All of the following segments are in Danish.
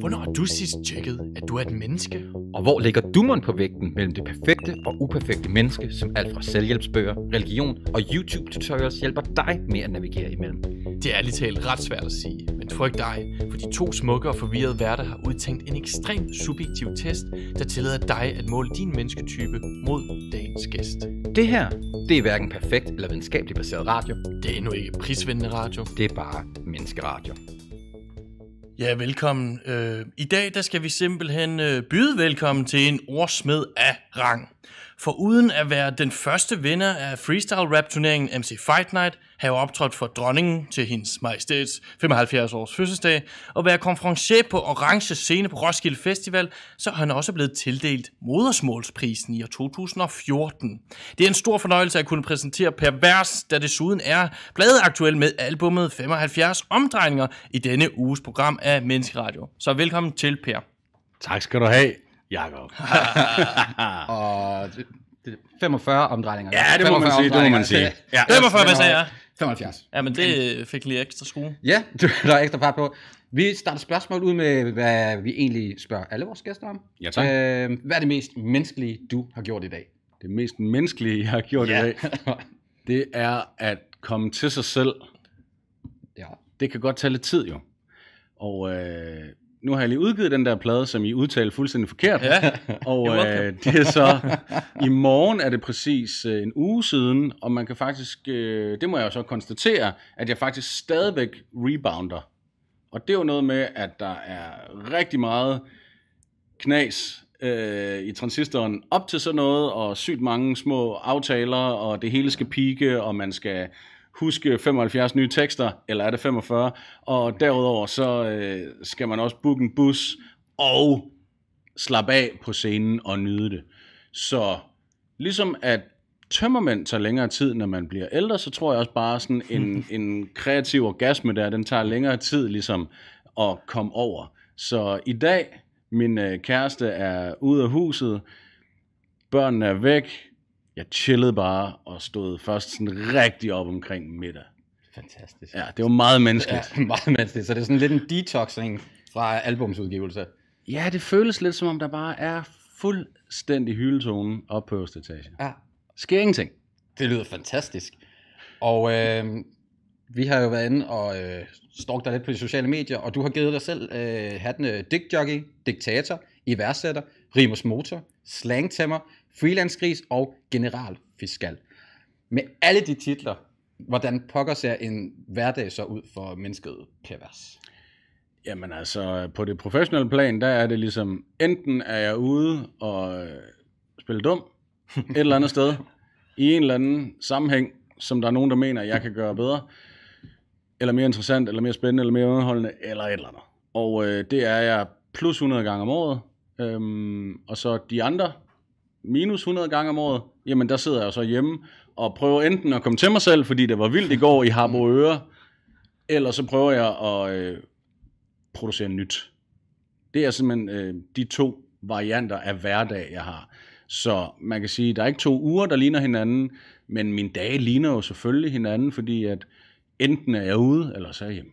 Hvornår har du sidst tjekket, at du er et menneske? Og hvor ligger dummeren på vægten mellem det perfekte og uperfekte menneske, som alt fra selvhjælpsbøger, religion og YouTube-tutorials hjælper dig med at navigere imellem? Det er lidt talt ret svært at sige, men frygt dig, for de to smukke og forvirrede værter har udtænkt en ekstremt subjektiv test, der tillader dig at måle din mennesketype mod dagens gæst. Det her, det er hverken perfekt eller videnskabeligt baseret radio. Det er endnu ikke prisvindende radio. Det er bare menneskeradio. Ja, velkommen. Øh, I dag der skal vi simpelthen øh, byde velkommen til en ordsmed af rang. For uden at være den første vinder af freestyle rap turneringen MC Fight Night, have optrådt for dronningen til hendes majestæts 75 års fødselsdag, og være konferencier på Orange Scene på Roskilde Festival, så er han også blevet tildelt modersmålsprisen i år 2014. Det er en stor fornøjelse at kunne præsentere Per da det desuden er bladet aktuel med albummet 75 omdrejninger i denne uges program af Menneskeradio. Så velkommen til Per. Tak skal du have. Jakob. og 45 omdrejninger. Ja, det må man sige, det må man sige. Ja. 45, hvad sagde jeg? 75. Ja, men det fik lige ekstra skrue. Ja, der er ekstra fart på. Vi starter spørgsmål ud med, hvad vi egentlig spørger alle vores gæster om. Ja, tak. Øh, hvad er det mest menneskelige, du har gjort i dag? Det mest menneskelige, jeg har gjort ja. i dag, det er at komme til sig selv. Ja. Det kan godt tage lidt tid jo. Og øh, nu har jeg lige udgivet den der plade, som I udtaler fuldstændig forkert. Ja. og øh, det er så, i morgen er det præcis øh, en uge siden, og man kan faktisk, øh, det må jeg jo så konstatere, at jeg faktisk stadigvæk rebounder. Og det er jo noget med, at der er rigtig meget knas øh, i transistoren op til sådan noget, og sygt mange små aftaler, og det hele skal pike, og man skal huske 75 nye tekster, eller er det 45? Og derudover så øh, skal man også booke en bus og slappe af på scenen og nyde det. Så ligesom at tømmermænd tager længere tid, når man bliver ældre, så tror jeg også bare sådan en, en kreativ orgasme der, den tager længere tid ligesom at komme over. Så i dag, min øh, kæreste er ude af huset, børnene er væk, jeg chillede bare og stod først sådan rigtig op omkring middag. Fantastisk. Ja, det var meget menneskeligt. Ja, meget menneskeligt. Så det er sådan lidt en detoxing fra albumsudgivelse. Ja, det føles lidt som om, der bare er fuldstændig hyldetonen op på øverste etage. Ja. Sker ingenting. Det lyder fantastisk. Og øh, vi har jo været inde og øh, stalket dig lidt på de sociale medier, og du har givet dig selv øh, hatten øh, Jockey, diktator, iværksætter, rimus motor, slangtemmer, freelance gris og generalfiskal. Med alle de titler, hvordan pokker ser en hverdag så ud for mennesket pervers? Jamen altså, på det professionelle plan, der er det ligesom, enten er jeg ude og øh, spille dum et eller andet sted, i en eller anden sammenhæng, som der er nogen, der mener, jeg kan gøre bedre, eller mere interessant, eller mere spændende, eller mere underholdende, eller et eller andet. Og øh, det er jeg plus 100 gange om året, øhm, og så de andre minus 100 gange om året, jamen der sidder jeg så hjemme og prøver enten at komme til mig selv, fordi det var vildt i går i Øre, eller så prøver jeg at øh, producere nyt. Det er simpelthen øh, de to varianter af hverdag, jeg har. Så man kan sige, der er ikke to uger, der ligner hinanden, men min dag ligner jo selvfølgelig hinanden, fordi at enten er jeg ude, eller så er jeg hjemme.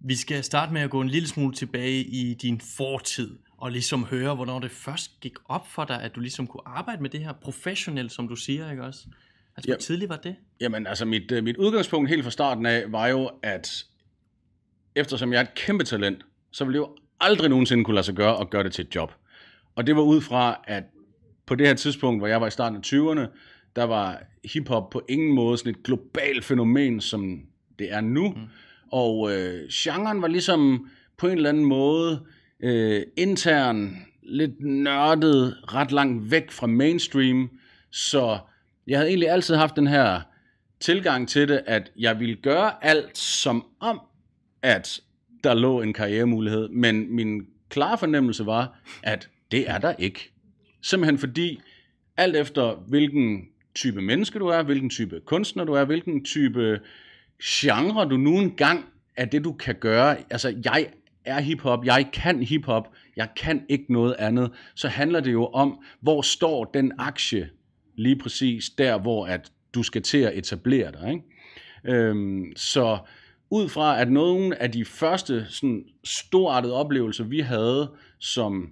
Vi skal starte med at gå en lille smule tilbage i din fortid og ligesom høre, hvornår det først gik op for dig, at du ligesom kunne arbejde med det her professionelt, som du siger, ikke også? Altså, hvor ja. tidligt var det? Jamen, altså mit, øh, mit udgangspunkt helt fra starten af var jo, at eftersom jeg er et kæmpe talent, så ville det jo aldrig nogensinde kunne lade sig gøre at gøre det til et job. Og det var ud fra, at på det her tidspunkt, hvor jeg var i starten af 20'erne, der var hiphop på ingen måde sådan et globalt fænomen, som det er nu. Mm. Og øh, genren var ligesom på en eller anden måde øh, intern, lidt nørdet, ret langt væk fra mainstream, så jeg havde egentlig altid haft den her tilgang til det, at jeg ville gøre alt som om, at der lå en karrieremulighed, men min klare fornemmelse var, at det er der ikke. Simpelthen fordi, alt efter hvilken type menneske du er, hvilken type kunstner du er, hvilken type genre du nu engang er det, du kan gøre. Altså, jeg er hiphop, jeg kan hiphop, jeg kan ikke noget andet, så handler det jo om, hvor står den aktie lige præcis der, hvor at du skal til at etablere dig. Ikke? Øhm, så ud fra, at nogle af de første sådan, storartede oplevelser, vi havde som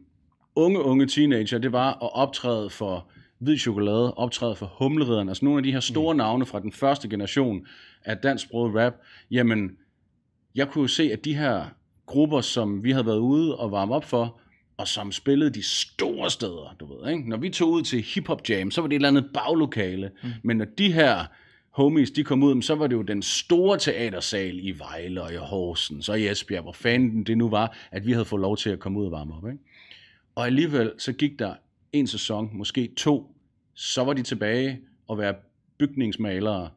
unge, unge teenager, det var at optræde for hvid chokolade, optræde for humleridderen, altså nogle af de her store mm. navne fra den første generation af dansksproget rap, jamen, jeg kunne se, at de her grupper, som vi havde været ude og varme op for, og som spillede de store steder, du ved. Ikke? Når vi tog ud til Hip Hop Jam, så var det et eller andet baglokale, mm. men når de her homies, de kom ud, så var det jo den store teatersal i Vejle og i Horsen, så i Esbjerg, hvor fanden det nu var, at vi havde fået lov til at komme ud og varme op. Ikke? Og alligevel, så gik der en sæson, måske to, så var de tilbage og være bygningsmalere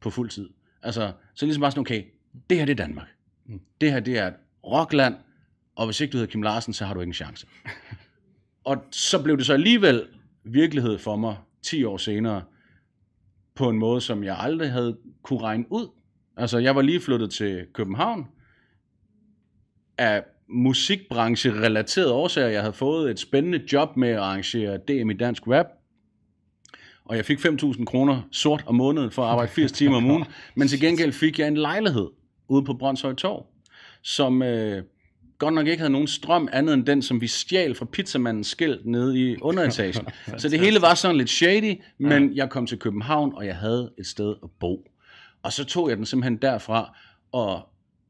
på fuld tid. Altså, så ligesom bare sådan, okay, det her det er Danmark. Mm. Det her det er et Rockland, og hvis ikke du hedder Kim Larsen, så har du ikke en chance. og så blev det så alligevel virkelighed for mig 10 år senere, på en måde, som jeg aldrig havde kunne regne ud. Altså, jeg var lige flyttet til København, af musikbranche-relaterede årsager. Jeg havde fået et spændende job med at arrangere DM i dansk rap, og jeg fik 5.000 kroner sort om måneden for at arbejde 80 timer om ugen, men til gengæld fik jeg en lejlighed ude på Brøndshøj Torv, som øh, godt nok ikke havde nogen strøm andet end den, som vi stjal fra pizzamandens skilt nede i underetagen. så det hele var sådan lidt shady, men ja. jeg kom til København, og jeg havde et sted at bo. Og så tog jeg den simpelthen derfra, og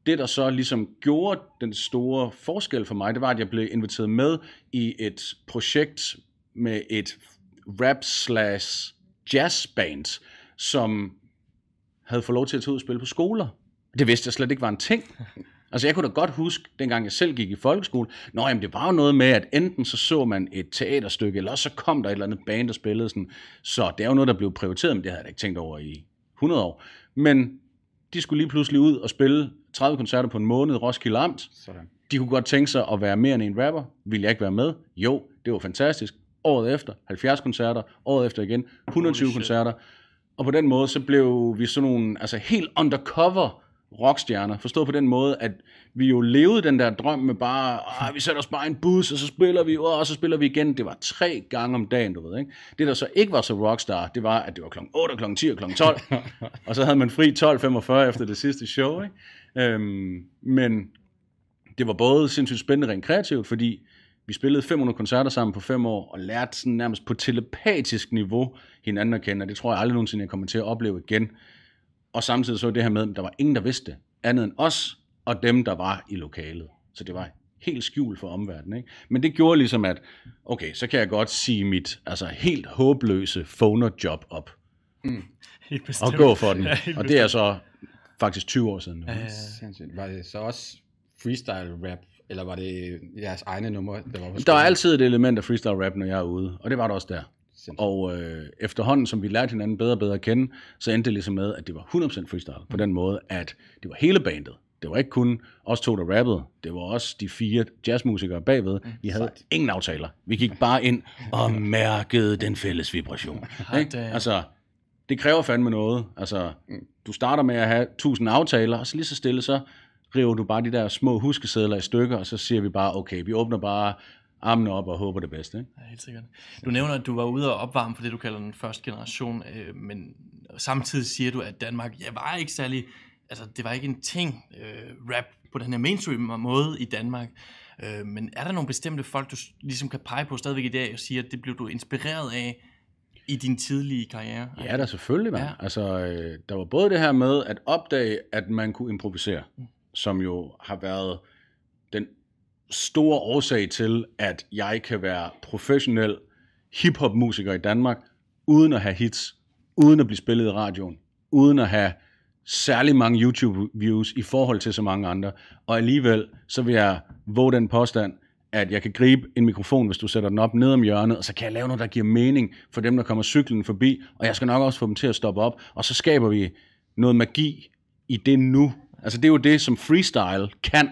det, der så ligesom gjorde den store forskel for mig, det var, at jeg blev inviteret med i et projekt med et rap slash band, som havde fået lov til at tage ud og spille på skoler. Det vidste jeg slet ikke var en ting. Altså jeg kunne da godt huske, dengang jeg selv gik i folkeskole, nå jamen det var jo noget med, at enten så så man et teaterstykke, eller så kom der et eller andet band, der spillede sådan. Så det er jo noget, der blev prioriteret, men det havde jeg da ikke tænkt over i 100 år. Men de skulle lige pludselig ud og spille 30 koncerter på en måned, Roskilde Amt. Sådan. De kunne godt tænke sig at være mere end en rapper. Vil jeg ikke være med? Jo, det var fantastisk. Året efter, 70 koncerter. Året efter igen, 120 koncerter. Og på den måde, så blev vi sådan nogle altså, helt undercover rockstjerner. Forstået på den måde, at vi jo levede den der drøm med bare, ah, vi sætter os bare en bus, og så spiller vi, og så spiller vi igen. Det var tre gange om dagen, du ved. Ikke? Det, der så ikke var så rockstar, det var, at det var kl. 8, kl. 10 og kl. 12. og så havde man fri 12.45 efter det sidste show. Ikke? Øhm, men det var både sindssygt spændende rent kreativt, fordi vi spillede 500 koncerter sammen på fem år, og lærte sådan nærmest på telepatisk niveau hinanden at kende, og det tror jeg aldrig nogensinde, jeg kommer til at opleve igen. Og samtidig så det her med, at der var ingen, der vidste andet end os og dem, der var i lokalet. Så det var helt skjult for omverdenen. Ikke? Men det gjorde ligesom, at okay, så kan jeg godt sige mit altså, helt håbløse phoner-job op. Mm. Og gå for den. Ja, og det er så faktisk 20 år siden nu. Ja, ja. Var det så også freestyle rap, eller var det jeres egne numre? Der, var der er altid et element af freestyle rap, når jeg er ude, og det var der også der. Og øh, efterhånden, som vi lærte hinanden bedre og bedre at kende, så endte det ligesom med, at det var 100% freestyle. På mm. den måde, at det var hele bandet. Det var ikke kun os to, der rappede. Det var også de fire jazzmusikere bagved. Mm. Vi havde Sejt. ingen aftaler. Vi gik bare ind og mærkede den fælles vibration. Ikke? Altså, det kræver fandme noget. Altså, du starter med at have 1000 aftaler, og så lige så stille, så river du bare de der små huskesedler i stykker, og så siger vi bare, okay, vi åbner bare armene op og håber det bedste. Ikke? Ja, helt sikkert. Du nævner, at du var ude og opvarme for det, du kalder den første generation, øh, men samtidig siger du, at Danmark ja, var ikke særlig, altså det var ikke en ting, øh, rap på den her mainstream måde i Danmark. Øh, men er der nogle bestemte folk, du ligesom kan pege på stadigvæk i dag og sige, at det blev du inspireret af i din tidlige karriere? Ja, der selvfølgelig var. Ja. Altså, øh, der var både det her med at opdage, at man kunne improvisere, mm. som jo har været store årsag til, at jeg kan være professionel hiphop-musiker i Danmark, uden at have hits, uden at blive spillet i radioen, uden at have særlig mange YouTube-views i forhold til så mange andre. Og alligevel, så vil jeg våge den påstand, at jeg kan gribe en mikrofon, hvis du sætter den op ned om hjørnet, og så kan jeg lave noget, der giver mening for dem, der kommer cyklen forbi, og jeg skal nok også få dem til at stoppe op, og så skaber vi noget magi i det nu. Altså det er jo det, som freestyle kan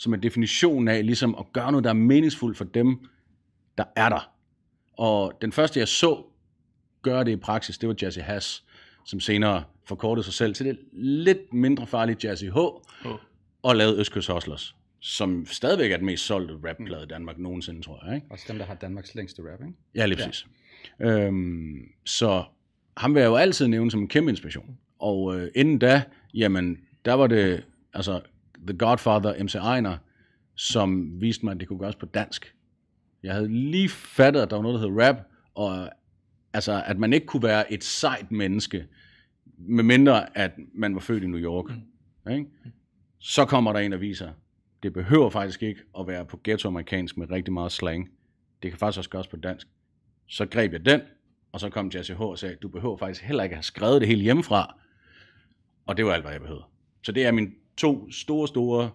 som er definitionen af ligesom at gøre noget, der er meningsfuldt for dem, der er der. Og den første, jeg så gøre det i praksis, det var Jesse Hass, som senere forkortede sig selv til det lidt mindre farlige Jazzy H, oh. og lavede Østkyst Hustlers, som stadigvæk er den mest solgte rapplade i mm. Danmark nogensinde, tror jeg. Ikke? Også dem, der har Danmarks længste rap, ikke? Ja, lige præcis. Ja. Øhm, så ham vil jeg jo altid nævne som en kæmpe inspiration. Og øh, inden da, jamen, der var det, altså The Godfather, MC Einer, som viste mig, at det kunne gøres på dansk. Jeg havde lige fattet, at der var noget, der hed rap, og altså, at man ikke kunne være et sejt menneske, medmindre at man var født i New York. Mm. Ikke? Så kommer der en, og viser, det behøver faktisk ikke at være på ghetto-amerikansk med rigtig meget slang. Det kan faktisk også gøres på dansk. Så greb jeg den, og så kom Jesse H. og sagde, du behøver faktisk heller ikke at have skrevet det hele hjemmefra. Og det var alt, hvad jeg behøvede. Så det er min to store, store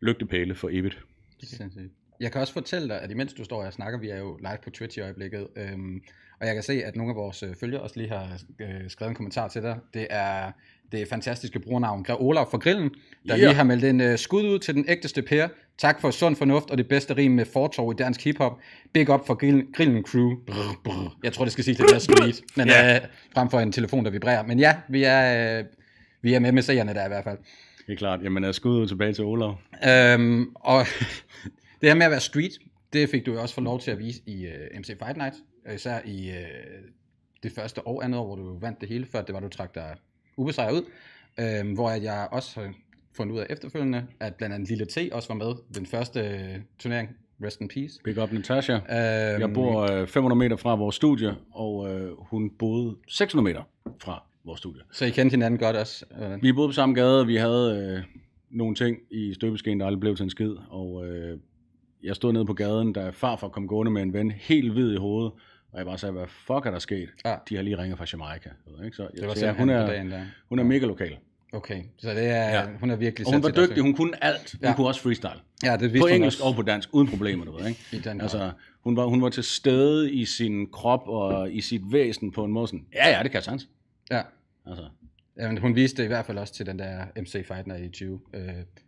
lygtepæle for evigt. Sindssygt. Jeg kan også fortælle dig, at imens du står og snakker, vi er jo live på Twitch i øjeblikket, øhm, og jeg kan se, at nogle af vores øh, følgere også lige har øh, skrevet en kommentar til dig. Det er det fantastiske brugernavn Grev Olav fra Grillen, der yeah. lige har meldt en uh, skud ud til den ægteste Per. Tak for sund fornuft og det bedste rim med fortorv i dansk hiphop. Big up for grillen, grillen crew. Brr, brr. Jeg tror, det skal sige til der sweet, men yeah. Øh, uh, frem for en telefon, der vibrerer. Men ja, vi er, uh, vi er med med seerne der i hvert fald. Det er klart. Jamen, jeg skud tilbage til Olav. Øhm, og det her med at være street, det fik du jo også for lov til at vise i uh, øh, MC Fight Night. Især i uh, det første og andet år, hvor du vandt det hele, før det var, du trak dig ubesejret ud. Øhm, hvor jeg også har fundet ud af efterfølgende, at blandt andet Lille T også var med den første uh, turnering, Rest in peace. Big up Natasha. Øhm, jeg bor uh, 500 meter fra vores studie, og uh, hun boede 600 meter fra vores studie. Så I kendte hinanden godt også? Øh. Vi boede på samme gade, og vi havde øh, nogle ting i støbeskeen, der aldrig blev til en skid. Og øh, jeg stod nede på gaden, da farfar kom gående med en ven, helt hvid i hovedet. Og jeg bare sagde, hvad fuck er der sket? Ja. De har lige ringet fra Jamaica. Ved, ikke? Så, jeg, det var siger, hun, er, dagen, der. hun er mega lokal. Okay, så det er, ja. hun er virkelig Og hun var dygtig, hun kunne alt. Hun ja. kunne også freestyle. Ja, det på engelsk også. og på dansk, uden problemer, du ved, ikke? I den altså, hun var, hun var til stede i sin krop og i sit væsen på en måde sådan, ja, ja, det kan jeg sans. Ja. Altså. Jamen, hun viste det i hvert fald også til den der MC Fightner i, 20, øh,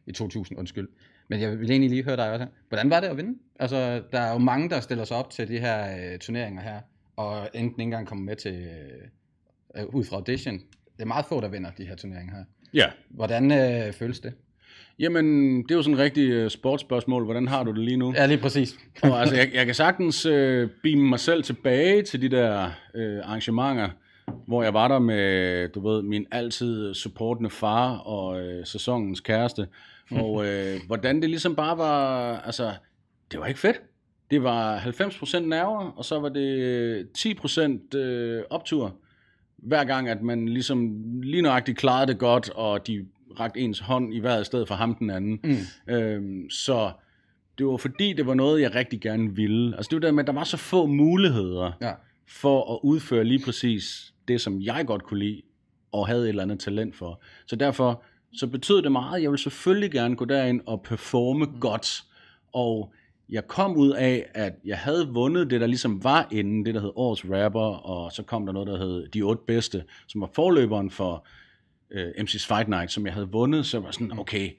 i 2000, undskyld. Men jeg vil egentlig lige høre dig også. Hvordan var det at vinde? Altså, der er jo mange, der stiller sig op til de her øh, turneringer her, og enten ikke engang kommer med til, øh, ud fra audition. Det er meget få, der vinder de her turneringer her. Ja. Hvordan øh, føles det? Jamen, det er jo sådan et rigtigt øh, sportsspørgsmål. Hvordan har du det lige nu? Ja, lige præcis. og altså, jeg, jeg kan sagtens øh, beame mig selv tilbage til de der øh, arrangementer, hvor jeg var der med, du ved, min altid supportende far og øh, sæsonens kæreste, og øh, hvordan det ligesom bare var, altså, det var ikke fedt. Det var 90% nerver, og så var det 10% øh, øh, optur, hver gang, at man ligesom lige nøjagtigt klarede det godt, og de rakte ens hånd i hver sted for ham den anden. Mm. Øhm, så det var fordi, det var noget, jeg rigtig gerne ville. Altså det var der med, at der var så få muligheder. Ja for at udføre lige præcis det, som jeg godt kunne lide, og havde et eller andet talent for. Så derfor, så betød det meget. Jeg ville selvfølgelig gerne gå derind og performe mm. godt. Og jeg kom ud af, at jeg havde vundet det, der ligesom var inden, det der hed Årets Rapper, og så kom der noget, der hed De Otte Bedste, som var forløberen for øh, MC's Fight Night, som jeg havde vundet, så jeg var sådan, mm. okay,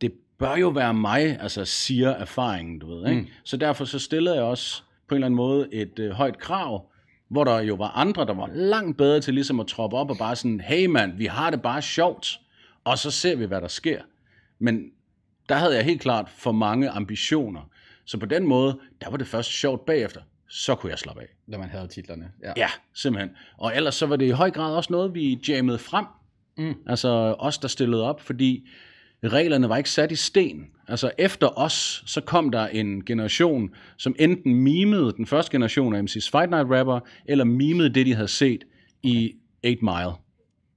det bør jo være mig, altså siger erfaringen, du ved. Ikke? Mm. Så derfor så stillede jeg også på en eller anden måde et øh, højt krav, hvor der jo var andre, der var langt bedre til ligesom at troppe op og bare sådan, hey mand, vi har det bare sjovt, og så ser vi, hvad der sker. Men der havde jeg helt klart for mange ambitioner. Så på den måde, der var det først sjovt bagefter. Så kunne jeg slappe af. Når man havde titlerne. Ja. ja, simpelthen. Og ellers så var det i høj grad også noget, vi jammede frem. Mm. Altså os, der stillede op, fordi reglerne var ikke sat i sten. Altså efter os, så kom der en generation, som enten mimede den første generation af MC's Fight Night Rapper, eller mimede det, de havde set i 8 Mile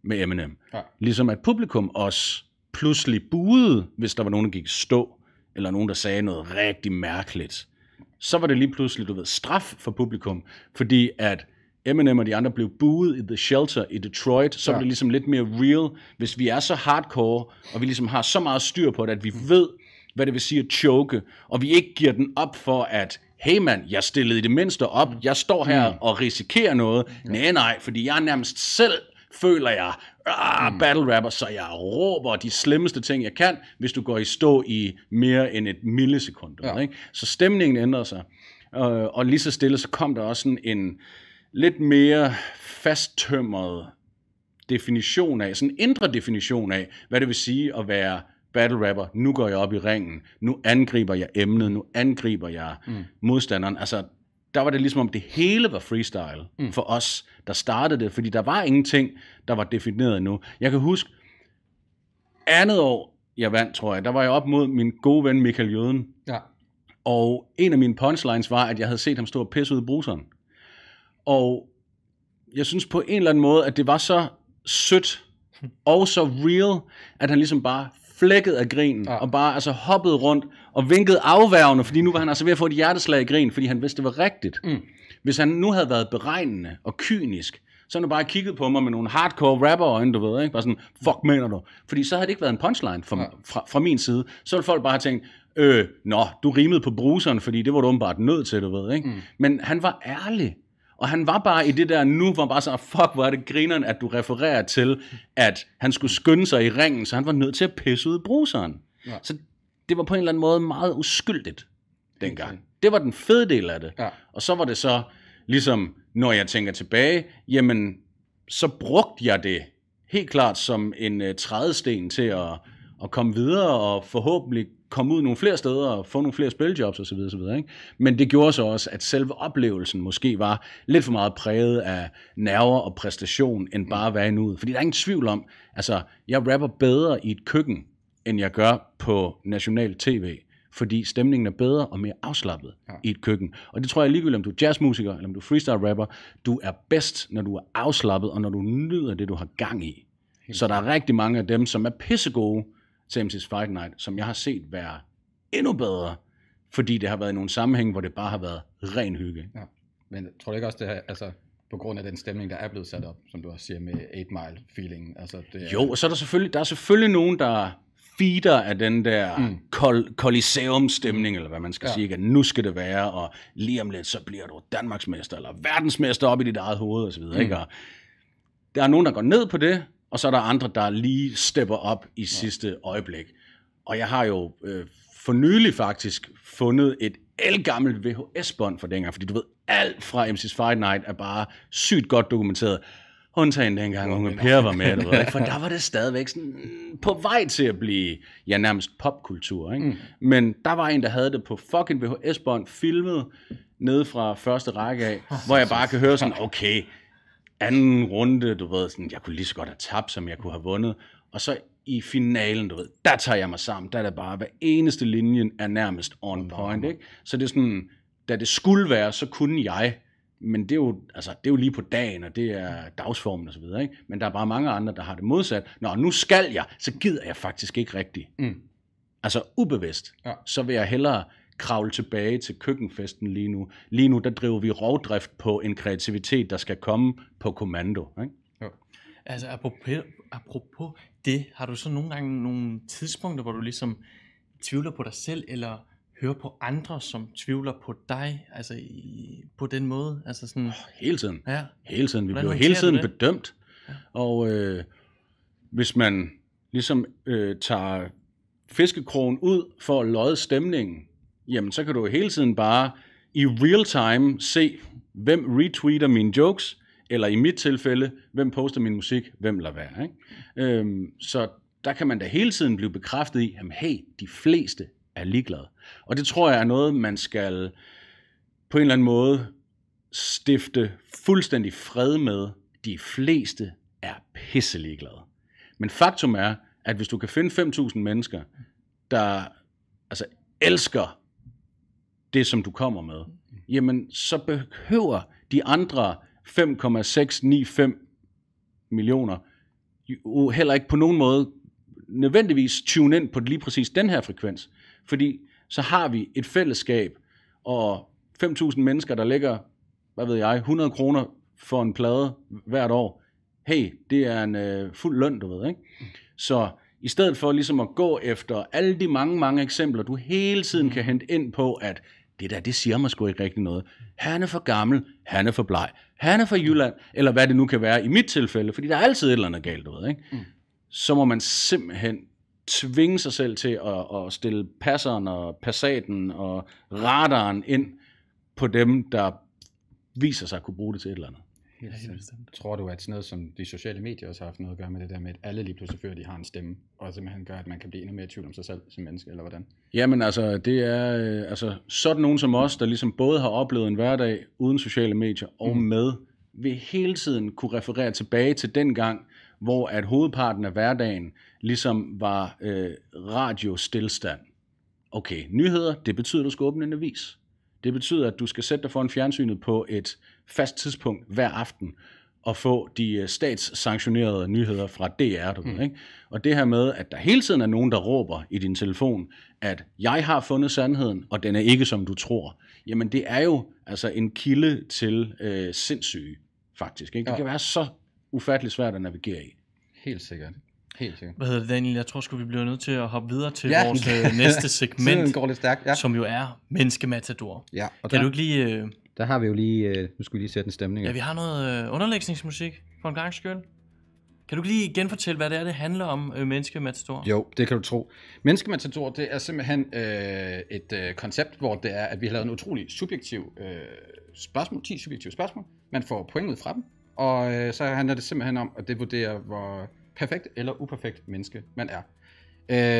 med Eminem. Ja. Ligesom at publikum også pludselig buede, hvis der var nogen, der gik stå, eller nogen, der sagde noget rigtig mærkeligt. Så var det lige pludselig, du ved, straf for publikum, fordi at Eminem og de andre blev buet i The Shelter i Detroit, så ja. blev det ligesom lidt mere real. Hvis vi er så hardcore, og vi ligesom har så meget styr på det, at vi ved, hvad det vil sige at choke, og vi ikke giver den op for, at hey mand, jeg stillede i det mindste op, mm. jeg står her mm. og risikerer noget. Ja. Nej, nej, fordi jeg nærmest selv føler jeg, ah, mm. battle rapper, så jeg råber de slemmeste ting, jeg kan, hvis du går i stå i mere end et millisekund. Ja. Ikke? Så stemningen ændrede sig. Og, øh, og lige så stille, så kom der også sådan en, lidt mere fasttømret definition af, sådan en indre definition af, hvad det vil sige at være battle rapper. Nu går jeg op i ringen, nu angriber jeg emnet, nu angriber jeg mm. modstanderen. Altså, der var det ligesom om det hele var freestyle mm. for os, der startede det, fordi der var ingenting, der var defineret endnu. Jeg kan huske, andet år, jeg vandt, tror jeg, der var jeg op mod min gode ven Michael Jøden. Ja. Og en af mine punchlines var, at jeg havde set ham stå og pisse ud i bruseren. Og jeg synes på en eller anden måde, at det var så sødt og så real, at han ligesom bare flækkede af grinen, ja. og bare altså hoppede rundt og vinkede afværgende, fordi nu var han altså ved at få et hjerteslag i grin, fordi han vidste, det var rigtigt. Mm. Hvis han nu havde været beregnende og kynisk, så han bare kigget på mig med nogle hardcore rapper øjne, du ved, ikke? Bare sådan, fuck mener du? Fordi så havde det ikke været en punchline fra, ja. fra, fra min side. Så ville folk bare have tænkt, øh, nå, du rimede på bruseren, fordi det var du åbenbart nødt til, du ved, ikke? Mm. Men han var ærlig. Og han var bare i det der nu, hvor han bare så, fuck, hvor er det grineren, at du refererer til, at han skulle skynde sig i ringen, så han var nødt til at pisse ud i bruseren. Ja. Så det var på en eller anden måde meget uskyldigt dengang. Okay. Det var den fede del af det. Ja. Og så var det så ligesom, når jeg tænker tilbage, jamen, så brugte jeg det helt klart som en uh, trædesten til at, at komme videre og forhåbentlig komme ud nogle flere steder og få nogle flere spiljobs osv. osv. Ikke? Men det gjorde så også, at selve oplevelsen måske var lidt for meget præget af nerver og præstation, end bare at være i nuet. Fordi der er ingen tvivl om, altså jeg rapper bedre i et køkken, end jeg gør på national tv fordi stemningen er bedre og mere afslappet ja. i et køkken. Og det tror jeg ligegyldigt, om du er jazzmusiker, eller om du er freestyle rapper, du er bedst, når du er afslappet, og når du nyder det, du har gang i. Helt så der er rigtig mange af dem, som er pissegode til Fight Night, som jeg har set være endnu bedre, fordi det har været i nogle sammenhæng, hvor det bare har været ren hygge. Ja. Men tror du ikke også, det her, altså, på grund af den stemning, der er blevet sat op, som du også siger med 8 mile feeling Altså, det er... Jo, og så er der selvfølgelig, der er selvfølgelig nogen, der feeder af den der mm. kol- Colosseum-stemning, eller hvad man skal ja. sige, at nu skal det være, og lige om lidt, så bliver du Danmarksmester, eller verdensmester op i dit eget hoved, osv. Mm. Ikke? Og der er nogen, der går ned på det, og så er der andre, der lige stepper op i sidste øjeblik. Og jeg har jo øh, for nylig faktisk fundet et elgammelt VHS-bånd for dengang, fordi du ved, alt fra MC's Fight Night er bare sygt godt dokumenteret. Undtagen dengang unge Per var med, eller for der var det stadigvæk sådan, på vej til at blive, ja nærmest popkultur. Ikke? Mm. Men der var en, der havde det på fucking VHS-bånd, filmet nede fra første række af, hvor jeg bare kan høre sådan, okay, anden runde, du ved, sådan, jeg kunne lige så godt have tabt, som jeg kunne have vundet. Og så i finalen, du ved, der tager jeg mig sammen, der er det bare, hver eneste linjen er nærmest on point, ikke? Så det er sådan, da det skulle være, så kunne jeg, men det er jo, altså, det er jo lige på dagen, og det er dagsformen og så videre, ikke? Men der er bare mange andre, der har det modsat. Nå, nu skal jeg, så gider jeg faktisk ikke rigtigt. Mm. Altså ubevidst, ja. så vil jeg hellere kravle tilbage til køkkenfesten lige nu. Lige nu, der driver vi rovdrift på en kreativitet, der skal komme på kommando. Ikke? Jo. Altså apropos, apropos det, har du så nogle gange nogle tidspunkter, hvor du ligesom tvivler på dig selv, eller hører på andre, som tvivler på dig, altså i, på den måde? Altså sådan... Oh, hele tiden. Ja. Hele tiden. Vi Hvordan bliver hele tiden bedømt. Ja. Og øh, hvis man ligesom øh, tager fiskekrogen ud for at lodde stemningen, jamen så kan du hele tiden bare i real time se, hvem retweeter mine jokes, eller i mit tilfælde, hvem poster min musik, hvem lader være. Ikke? Øhm, så der kan man da hele tiden blive bekræftet i, at hey, de fleste er ligeglade. Og det tror jeg er noget, man skal på en eller anden måde stifte fuldstændig fred med. De fleste er pisse ligeglade. Men faktum er, at hvis du kan finde 5.000 mennesker, der altså elsker det, som du kommer med, jamen så behøver de andre 5,695 millioner jo heller ikke på nogen måde nødvendigvis tune ind på lige præcis den her frekvens. Fordi så har vi et fællesskab, og 5.000 mennesker, der lægger, hvad ved jeg, 100 kroner for en plade hvert år. Hey, det er en øh, fuld løn, du ved, ikke? Så i stedet for ligesom at gå efter alle de mange, mange eksempler, du hele tiden kan hente ind på, at det der, det siger mig sgu ikke rigtig noget. Han er for gammel, han er for bleg, han er for Jylland, eller hvad det nu kan være i mit tilfælde, fordi der er altid et eller andet galt du ved, ikke? Mm. Så må man simpelthen tvinge sig selv til at, at stille passeren og passaten og radaren ind på dem, der viser sig at kunne bruge det til et eller andet helt ja, det bestemt. Tror du, at sådan noget som de sociale medier også har haft noget at gøre med det der med, at alle lige pludselig fører, de har en stemme, og simpelthen gør, at man kan blive endnu mere i tvivl om sig selv som menneske, eller hvordan? Jamen altså, det er øh, altså, sådan nogen som os, der ligesom både har oplevet en hverdag uden sociale medier og mm. med, vi hele tiden kunne referere tilbage til den gang, hvor at hovedparten af hverdagen ligesom var øh, radiostilstand. Okay, nyheder, det betyder, at du skal åbne en avis. Det betyder, at du skal sætte dig foran fjernsynet på et fast tidspunkt hver aften og få de øh, statssanktionerede nyheder fra DR, du mm. ved, ikke? Og det her med, at der hele tiden er nogen, der råber i din telefon, at jeg har fundet sandheden, og den er ikke, som du tror. Jamen, det er jo altså en kilde til øh, sindssyge, faktisk. Ikke? Det ja. kan være så ufatteligt svært at navigere i. Helt sikkert. Helt sikkert. Hvad hedder det, Daniel? Jeg tror sgu, vi bliver nødt til at hoppe videre til ja. vores øh, næste segment, går lidt stærkt, ja. som jo er menneskematador. Ja, og kan der, du ikke lige... Øh, der har vi jo lige... Øh, nu skal vi lige sætte en stemning. Ja, vi har noget øh, underlægningsmusik for en gang skyld. Kan du lige genfortælle, hvad det er, det handler om, øh, menneskematador? Jo, det kan du tro. Menneskematador, det er simpelthen øh, et øh, koncept, hvor det er, at vi har lavet en utrolig subjektiv øh, spørgsmål, 10 subjektive spørgsmål. Man får pointet fra dem, og øh, så handler det simpelthen om, at det vurderer, hvor perfekt eller uperfekt menneske man er.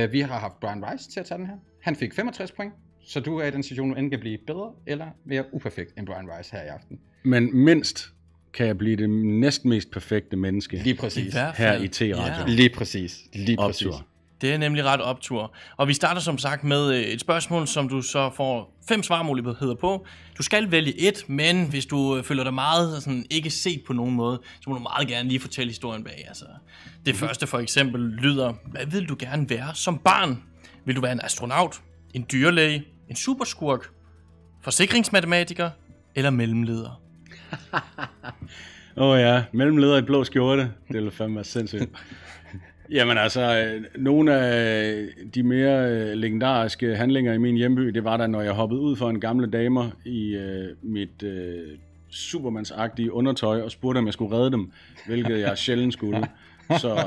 Øh, vi har haft Brian Rice til at tage den her. Han fik 65 point, så du er i den situation, du enten kan blive bedre eller mere uperfekt end Brian Rice her i aften. Men mindst kan jeg blive det næsten mest perfekte menneske Lige præcis. I her i T-Radio. Ja. Lige præcis. Lige præcis. Optur. Det er nemlig ret optur. Og vi starter som sagt med øh, et spørgsmål, som du så får fem svarmuligheder på. Du skal vælge et, men hvis du øh, føler dig meget sådan, ikke set på nogen måde, så må du meget gerne lige fortælle historien bag. Altså, det mhm. første for eksempel lyder, hvad vil du gerne være som barn? Vil du være en astronaut, en dyrlæge, en superskurk, forsikringsmatematiker eller mellemleder? Åh oh ja, mellemleder i blå skjorte. Det ville fandme være sindssygt. Jamen altså, øh, nogle af øh, de mere øh, legendariske handlinger i min hjemby, det var da, når jeg hoppede ud for en gamle damer i øh, mit øh, supermandsagtige undertøj og spurgte, om jeg skulle redde dem, hvilket jeg sjældent skulle. Så,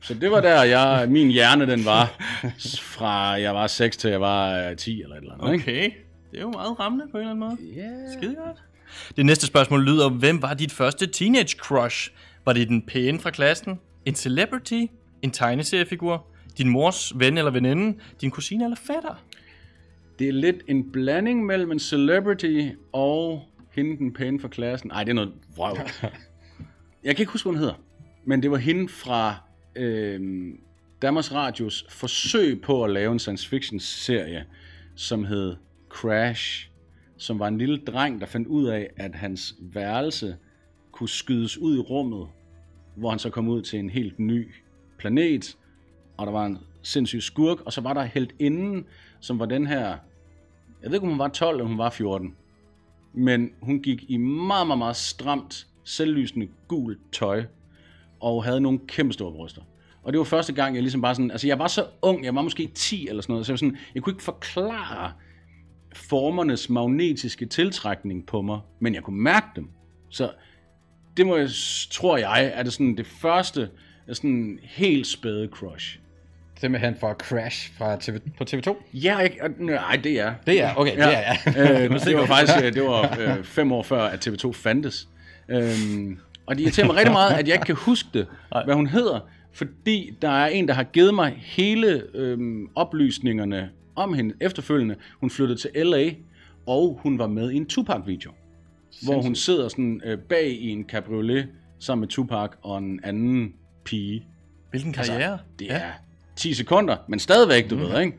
så det var der, jeg, min hjerne den var, fra jeg var 6 til jeg var 10 eller et eller andet. Okay, det er jo meget rammende på en eller anden måde. Yeah. Skide godt. Det næste spørgsmål lyder, hvem var dit første teenage crush? Var det den pæne fra klassen, en celebrity, en tegneseriefigur, din mors ven eller veninde, din kusine eller fætter. Det er lidt en blanding mellem en celebrity og hende den pæne fra klassen. Nej, det er noget vrøv. Jeg kan ikke huske, hvad hun hedder. Men det var hende fra øh, Danmarks Radios forsøg på at lave en science fiction serie, som hed Crash, som var en lille dreng, der fandt ud af, at hans værelse kunne skydes ud i rummet, hvor han så kom ud til en helt ny planet, og der var en sindssyg skurk, og så var der inden, som var den her, jeg ved ikke om hun var 12 eller hun var 14, men hun gik i meget, meget, meget stramt, selvlysende gult tøj, og havde nogle kæmpe store bryster. Og det var første gang, jeg ligesom bare sådan, altså jeg var så ung, jeg var måske 10 eller sådan noget, så jeg, sådan, jeg kunne ikke forklare formernes magnetiske tiltrækning på mig, men jeg kunne mærke dem. Så det må jeg, tror jeg, er det sådan det første, jeg er sådan helt spæde crush. han fra Crash fra TV, på TV2? Ja, jeg, nej, det er. Det er, okay, ja. det er, ja. øh, det var faktisk øh, det var, øh, fem år før, at TV2 fandtes. Øhm, og det irriterer mig rigtig meget, at jeg ikke kan huske det, hvad hun hedder, fordi der er en, der har givet mig hele øhm, oplysningerne om hende efterfølgende. Hun flyttede til L.A., og hun var med i en Tupac-video, Sindssygt. hvor hun sidder sådan øh, bag i en cabriolet sammen med Tupac og en anden pige. Hvilken altså, karriere? Altså, det ja. er 10 sekunder, men stadigvæk, du mm. ved, ikke?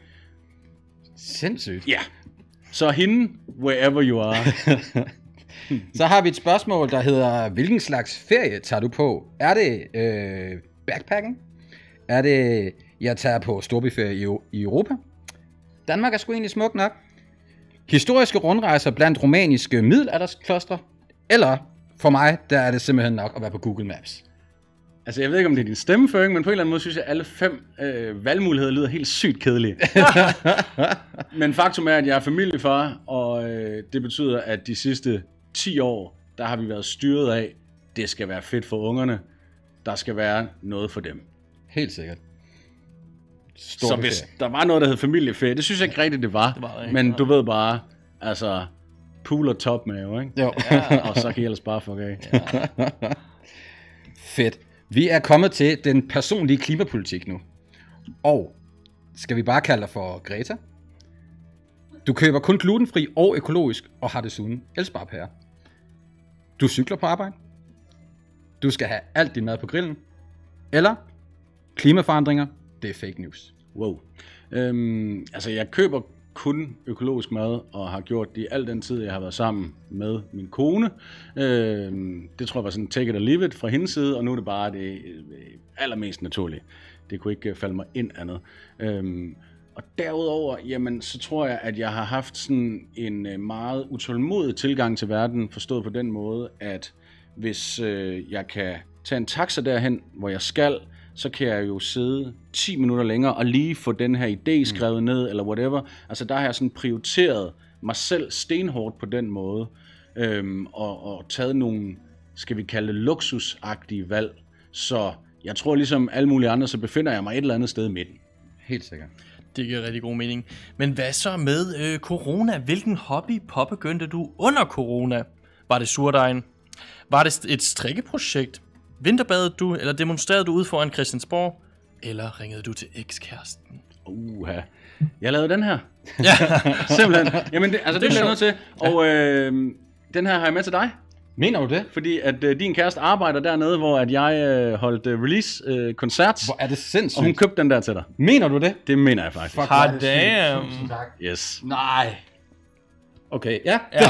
Sindssygt. Ja. Så hende, wherever you are. Så har vi et spørgsmål, der hedder, hvilken slags ferie tager du på? Er det øh, backpacking? Er det, jeg tager på storbyferie i, i Europa? Danmark er sgu egentlig smuk nok. Historiske rundrejser blandt romaniske middelalderklostre? Eller for mig, der er det simpelthen nok at være på Google Maps. Altså, jeg ved ikke, om det er din stemmeføring, men på en eller anden måde synes jeg, at alle fem øh, valgmuligheder lyder helt sygt kedelige. men faktum er, at jeg er familiefar, og øh, det betyder, at de sidste 10 år, der har vi været styret af, det skal være fedt for ungerne, der skal være noget for dem. Helt sikkert. Stort så hvis ferie. der var noget, der hed familieferie, det synes jeg ikke rigtigt, det var. Det var det men du ved bare, altså, pool og topmave, ikke? Jo. Ja. og så kan I ellers bare fuck af. Ja. Fedt. Vi er kommet til den personlige klimapolitik nu. Og skal vi bare kalde dig for Greta? Du køber kun glutenfri og økologisk, og har desuden elsparpære. Du cykler på arbejde. Du skal have alt din mad på grillen. Eller klimaforandringer, det er fake news. Wow. Øhm, altså, jeg køber kun økologisk mad, og har gjort det i al den tid, jeg har været sammen med min kone. Øh, det tror jeg var sådan take it or leave it fra hendes side, og nu er det bare det øh, allermest naturlige. Det kunne ikke øh, falde mig ind andet. Øh, og derudover, jamen, så tror jeg, at jeg har haft sådan en øh, meget utålmodig tilgang til verden, forstået på den måde, at hvis øh, jeg kan tage en taxa derhen, hvor jeg skal, øh, så kan jeg jo sidde 10 minutter længere og lige få den her idé mm. skrevet mm. ned, eller whatever. Altså der har jeg sådan prioriteret mig selv stenhårdt på den måde, øhm, og, og taget nogle, skal vi kalde det, luksusagtige valg. Så jeg tror ligesom alle mulige andre, så befinder jeg mig et eller andet sted i midten. Helt sikkert. Det giver rigtig god mening. Men hvad så med øh, corona? Hvilken hobby påbegyndte du under corona? Var det surdejen? Var det et strikkeprojekt? Vinterbadede du, eller demonstrerede du ud foran Christiansborg, eller ringede du til ekskæresten? Uha. Jeg lavede den her. Ja. Simpelthen. Jamen, det, altså, det, det bliver jeg nødt til. Og ja. øh, den her har jeg med til dig. Mener du det? Fordi at øh, din kæreste arbejder dernede, hvor at jeg øh, holdt øh, release-koncert. Øh, hvor er det sindssygt. Og hun købte den der til dig. Mener du det? Det mener jeg faktisk. Fuck, Hard damn. Tusind tak. Yes. Nej. Okay, ja. ja.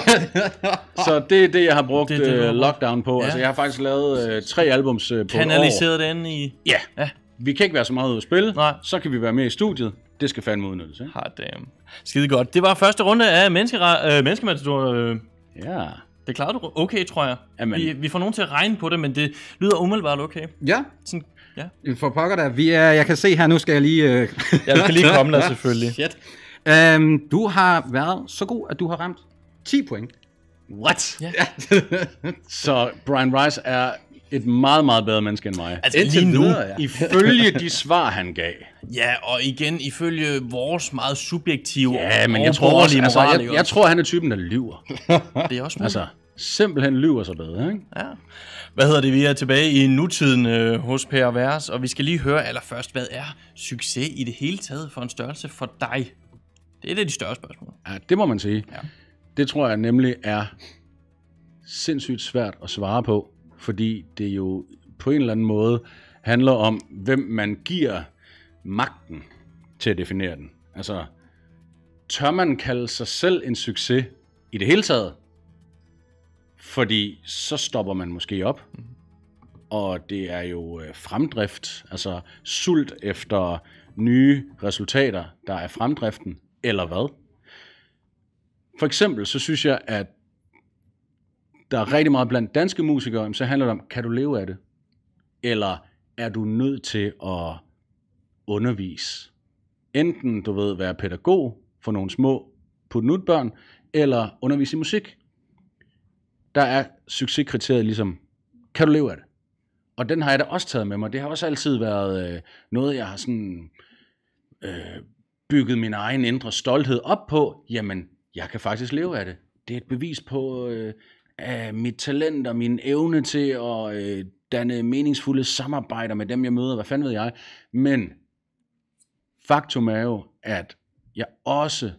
så det er det, jeg har brugt det, det, uh, lockdown på. Ja. Altså, jeg har faktisk lavet uh, tre albums uh, på Kanaliseret et år. det ind i... Ja. ja. Vi kan ikke være så meget ude at spille, Nej. så kan vi være med i studiet. Det skal fandme udnyttes, ikke? Hard damn. Skide godt. Det var første runde af menneskera- øh, Øh. Ja. Det klarede du okay, tror jeg. Amen. Vi, vi får nogen til at regne på det, men det lyder umiddelbart okay. Ja. Sådan Ja. For pokker der. vi er, jeg kan se her, nu skal jeg lige... Øh... jeg skal lige komme der selvfølgelig. Shit. Øhm, du har været så god, at du har ramt 10 point. What? Ja. så Brian Rice er et meget, meget bedre menneske end mig. Altså Indtil lige nu, videre, ja. ifølge de svar, han gav. Ja, og igen, ifølge vores meget subjektive Ja, men jeg tror også, altså, jeg, jeg tror, han er typen, der lyver. det er også muligt. Altså, simpelthen lyver så bedre, ikke? Ja. Hvad hedder det, vi er tilbage i nutiden øh, hos Per Vers, og vi skal lige høre allerførst, hvad er succes i det hele taget for en størrelse for dig, det er et af de større spørgsmål. Ja, det må man sige. Ja. Det tror jeg nemlig er sindssygt svært at svare på, fordi det jo på en eller anden måde handler om, hvem man giver magten til at definere den. Altså, tør man kalde sig selv en succes i det hele taget? Fordi så stopper man måske op. Og det er jo øh, fremdrift, altså sult efter nye resultater, der er fremdriften eller hvad. For eksempel så synes jeg, at der er rigtig meget blandt danske musikere, så handler det om, kan du leve af det? Eller er du nødt til at undervise? Enten, du ved, være pædagog for nogle små putnutbørn, eller undervise i musik. Der er succeskriteriet ligesom, kan du leve af det? Og den har jeg da også taget med mig. Det har også altid været øh, noget, jeg har sådan øh, bygget min egen indre stolthed op på, jamen, jeg kan faktisk leve af det. Det er et bevis på øh, af mit talent og min evne til at øh, danne meningsfulde samarbejder med dem, jeg møder, hvad fanden ved jeg. Men faktum er jo, at jeg også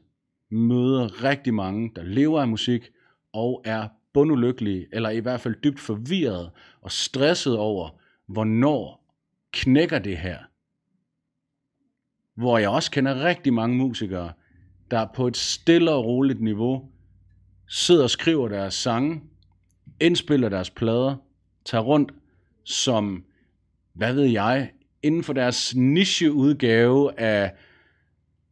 møder rigtig mange, der lever af musik og er bundulykkelige, eller i hvert fald dybt forvirret og stresset over, hvornår knækker det her? hvor jeg også kender rigtig mange musikere, der på et stille og roligt niveau sidder og skriver deres sange, indspiller deres plader, tager rundt som, hvad ved jeg, inden for deres nicheudgave af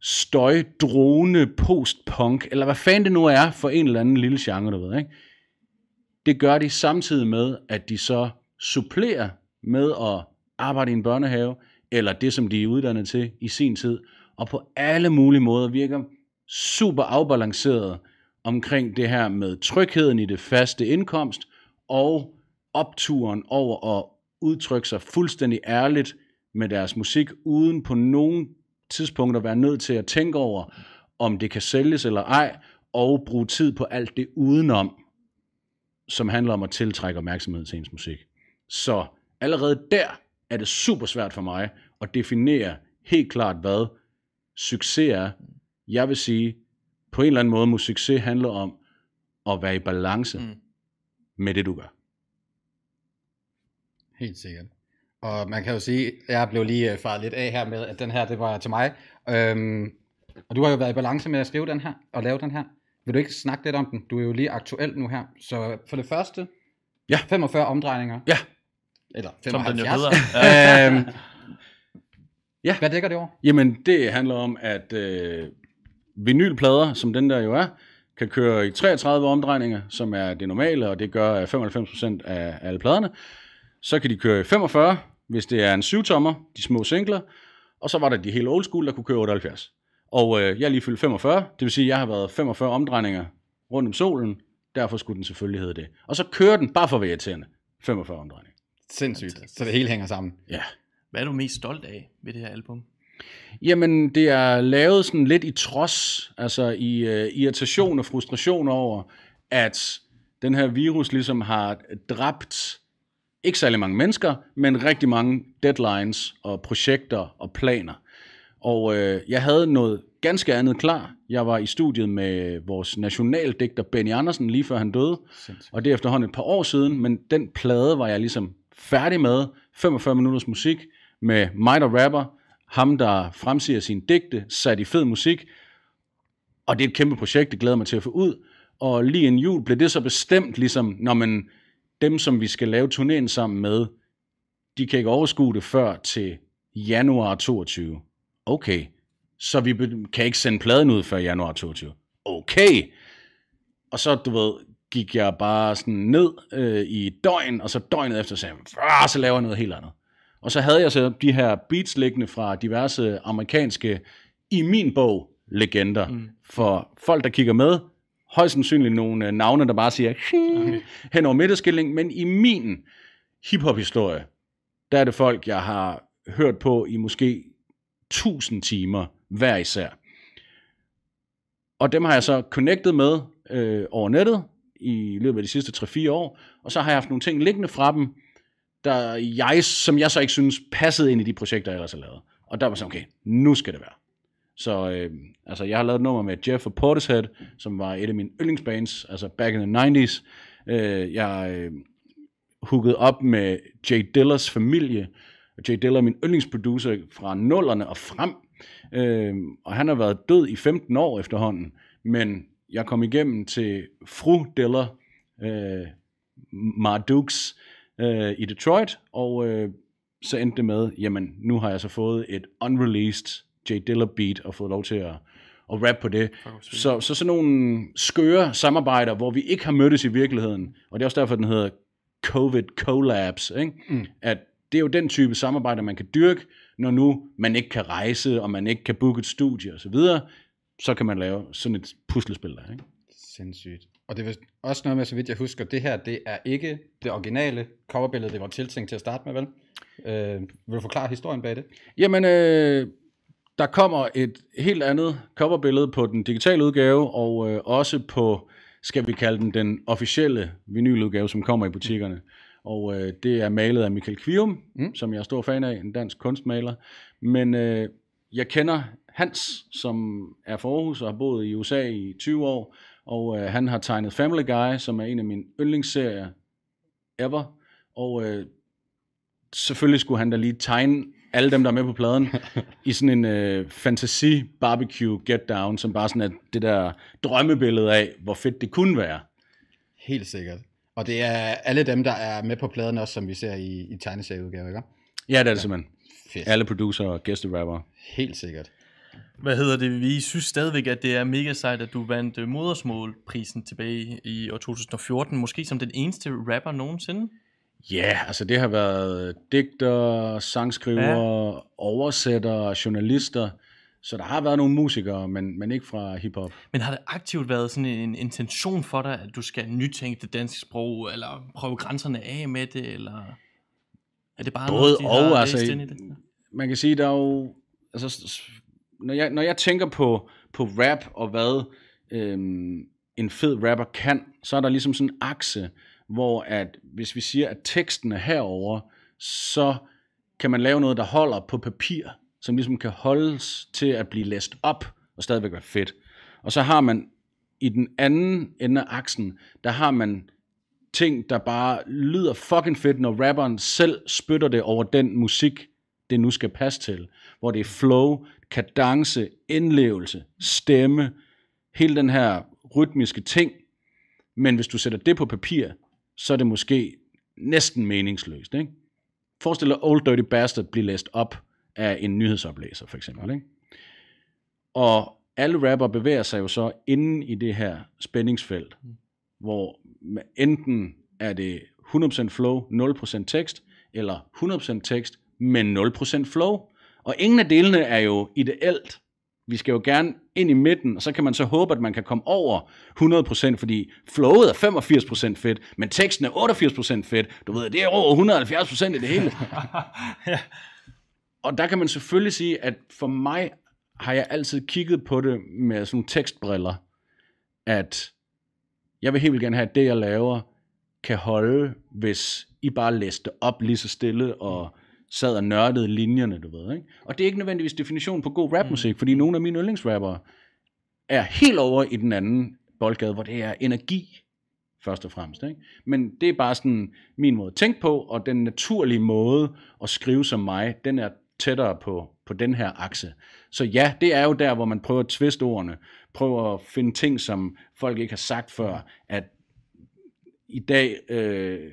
støj, drone, postpunk, eller hvad fanden det nu er for en eller anden lille genre, du ved, ikke? Det gør de samtidig med, at de så supplerer med at arbejde i en børnehave, eller det, som de er uddannet til i sin tid, og på alle mulige måder virker super afbalanceret omkring det her med trygheden i det faste indkomst, og opturen over at udtrykke sig fuldstændig ærligt med deres musik, uden på nogen tidspunkt at være nødt til at tænke over, om det kan sælges eller ej, og bruge tid på alt det udenom, som handler om at tiltrække opmærksomhed til ens musik. Så allerede der er det super svært for mig at definere helt klart, hvad succes er. Jeg vil sige, på en eller anden måde må succes handle om at være i balance mm. med det, du gør. Helt sikkert. Og man kan jo sige, jeg blev lige øh, faret lidt af her med, at den her, det var til mig. Øhm, og du har jo været i balance med at skrive den her, og lave den her. Vil du ikke snakke lidt om den? Du er jo lige aktuel nu her. Så for det første, ja. 45 omdrejninger. Ja eller 75. Som den jo hedder. øhm, ja. Hvad dækker det over? Jamen, det handler om, at øh, vinylplader, som den der jo er, kan køre i 33 omdrejninger, som er det normale, og det gør 95% af alle pladerne. Så kan de køre i 45, hvis det er en 7-tommer, de små singler, og så var der de hele old school, der kunne køre 78. Og øh, jeg er lige fyldt 45, det vil sige, at jeg har været 45 omdrejninger rundt om solen, derfor skulle den selvfølgelig hedde det. Og så kører den, bare for at være 45 omdrejninger. Sindssygt. Fantastisk. Så det hele hænger sammen. Ja. Hvad er du mest stolt af ved det her album? Jamen, det er lavet sådan lidt i trods, altså i uh, irritation og frustration over, at den her virus ligesom har dræbt ikke særlig mange mennesker, men rigtig mange deadlines og projekter og planer. Og uh, jeg havde noget ganske andet klar. Jeg var i studiet med vores nationaldigter Benny Andersen, lige før han døde. Sindssygt. Og det er efterhånden et par år siden, men den plade var jeg ligesom færdig med 45 minutters musik med mig, der rapper, ham, der fremsiger sine digte, sat i fed musik. Og det er et kæmpe projekt, det glæder mig til at få ud. Og lige en jul blev det så bestemt, ligesom, når man dem, som vi skal lave turnéen sammen med, de kan ikke overskue det før til januar 22. Okay, så vi kan ikke sende pladen ud før januar 22. Okay, og så, du ved, gik jeg bare sådan ned øh, i døgn, og så døgnet efter sagde jeg, så laver jeg noget helt andet. Og så havde jeg så de her beats liggende fra diverse amerikanske, i min bog, legender. Mm. For folk, der kigger med, højst sandsynligt nogle øh, navne, der bare siger okay. hen over midterskilling, men i min hiphop-historie, der er det folk, jeg har hørt på i måske 1000 timer hver især. Og dem har jeg så connectet med øh, over nettet, i løbet af de sidste 3-4 år, og så har jeg haft nogle ting liggende fra dem, der jeg, som jeg så ikke synes passede ind i de projekter, jeg ellers har lavet. Og der var sådan, okay, nu skal det være. Så øh, altså, jeg har lavet et nummer med Jeff og Portishead, som var et af mine yndlingsbands, altså back in the 90s. Øh, jeg øh, hookede op med Jay Dillers familie. Jay Diller er min yndlingsproducer fra nullerne og frem. Øh, og han har været død i 15 år efterhånden, men jeg kom igennem til fru Della øh, Mardukes øh, i Detroit, og øh, så endte det med, jamen nu har jeg så fået et unreleased J. Della beat og fået lov til at, at rap på det. Så, så sådan nogle skøre samarbejder, hvor vi ikke har mødtes i virkeligheden, og det er også derfor, den hedder COVID Collabs, ikke? Mm. at det er jo den type samarbejder, man kan dyrke, når nu man ikke kan rejse, og man ikke kan booke et studie osv., så kan man lave sådan et puslespil der, ikke? Sindssygt. Og det er også noget med, så vidt jeg husker, det her, det er ikke det originale coverbillede, det var tiltænkt til at starte med, vel? Øh, vil du forklare historien bag det? Jamen, øh, der kommer et helt andet coverbillede på den digitale udgave, og øh, også på, skal vi kalde den, den officielle vinyludgave, som kommer i butikkerne. Og øh, det er malet af Michael Kvium, mm. som jeg er stor fan af, en dansk kunstmaler. Men øh, jeg kender Hans, som er fra Aarhus og har boet i USA i 20 år, og øh, han har tegnet Family Guy, som er en af mine yndlingsserier ever, og øh, selvfølgelig skulle han da lige tegne alle dem, der er med på pladen, i sådan en øh, fantasy barbecue get-down, som bare sådan er det der drømmebillede af, hvor fedt det kunne være. Helt sikkert. Og det er alle dem, der er med på pladen også, som vi ser i, i tegneserieudgaver, ikke? Ja, det er det ja. simpelthen. Fedt. Alle producer og gæsterapper. Helt sikkert. Hvad hedder det? Vi synes stadigvæk, at det er mega sejt, at du vandt øh, modersmålprisen tilbage i år 2014, måske som den eneste rapper nogensinde. Ja, altså det har været digter, sangskriver, ja. oversætter, journalister. Så der har været nogle musikere, men, men ikke fra hiphop. Men har det aktivt været sådan en intention for dig, at du skal nytænke det danske sprog, eller prøve grænserne af med det, eller er det bare Både noget, de og, har altså, i det? Man kan sige, der er jo, altså når jeg, når jeg tænker på, på rap og hvad øhm, en fed rapper kan, så er der ligesom sådan en akse, hvor at hvis vi siger, at teksten er herover, så kan man lave noget, der holder på papir, som ligesom kan holdes til at blive læst op og stadigvæk være fedt. Og så har man i den anden ende af aksen, der har man ting, der bare lyder fucking fedt, når rapperen selv spytter det over den musik, det nu skal passe til. Hvor det er flow, kadence, indlevelse, stemme, hele den her rytmiske ting. Men hvis du sætter det på papir, så er det måske næsten meningsløst. Ikke? Forestil dig Old Dirty Bastard blive læst op af en nyhedsoplæser, for eksempel. Ikke? Og alle rapper bevæger sig jo så inden i det her spændingsfelt, hvor enten er det 100% flow, 0% tekst, eller 100% tekst, men 0% flow. Og ingen af delene er jo ideelt. Vi skal jo gerne ind i midten, og så kan man så håbe, at man kan komme over 100%, fordi flowet er 85% fedt, men teksten er 88% fedt. Du ved, det er over 170% i det hele. ja. Og der kan man selvfølgelig sige, at for mig har jeg altid kigget på det med sådan nogle tekstbriller, at jeg vil helt vildt gerne have, at det, jeg laver, kan holde, hvis I bare læste op lige så stille og sad og nørdede linjerne, du ved. Ikke? Og det er ikke nødvendigvis definition på god rapmusik, mm. fordi nogle af mine yndlingsrappere er helt over i den anden boldgade, hvor det er energi, først og fremmest. Ikke? Men det er bare sådan min måde at tænke på, og den naturlige måde at skrive som mig, den er tættere på, på den her akse. Så ja, det er jo der, hvor man prøver at tviste ordene, prøver at finde ting, som folk ikke har sagt før, at i dag øh,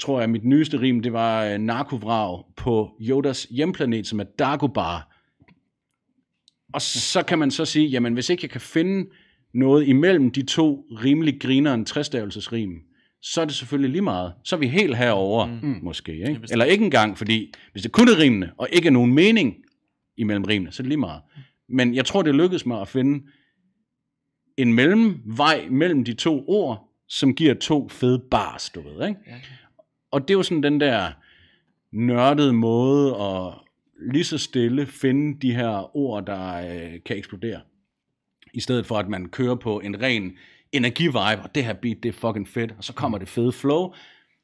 tror jeg, mit nyeste rim, det var øh, narkovrag på Yodas hjemplanet, som er Dagobah. Og så kan man så sige, jamen hvis ikke jeg kan finde noget imellem de to rimelig griner en træstavelsesrim, så er det selvfølgelig lige meget. Så er vi helt herover mm. mm. måske. Ikke? Eller ikke engang, fordi hvis det kun er rimene, og ikke er nogen mening imellem rimene, så er det lige meget. Men jeg tror, det lykkedes mig at finde en mellemvej mellem de to ord, som giver to fede bars, du ved. Ikke? og det er jo sådan den der nørdede måde at lige så stille finde de her ord, der øh, kan eksplodere. I stedet for, at man kører på en ren energivibe, og det her beat, det er fucking fedt, og så kommer det fede flow,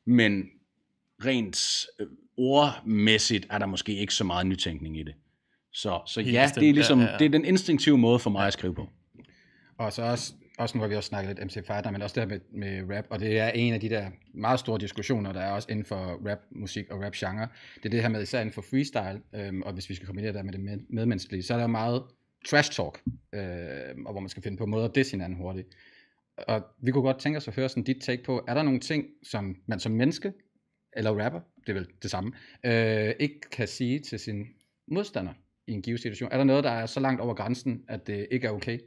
men rent øh, ordmæssigt er der måske ikke så meget nytænkning i det. Så, så ja, det er ligesom, ja, ja. det er den instinktive måde for mig at skrive på. Og så også også nu har vi også snakket lidt MC Fighter, men også det her med, med rap, og det er en af de der meget store diskussioner, der er også inden for rap musik og rap-genre. Det er det her med, især inden for freestyle, øhm, og hvis vi skal kombinere det med det med, medmenneskelige, så er der meget trash talk, øh, og hvor man skal finde på måder at disse hinanden hurtigt. Og vi kunne godt tænke os at høre sådan dit take på, er der nogle ting, som man som menneske, eller rapper, det er vel det samme, øh, ikke kan sige til sin modstander i en given situation? Er der noget, der er så langt over grænsen, at det ikke er okay?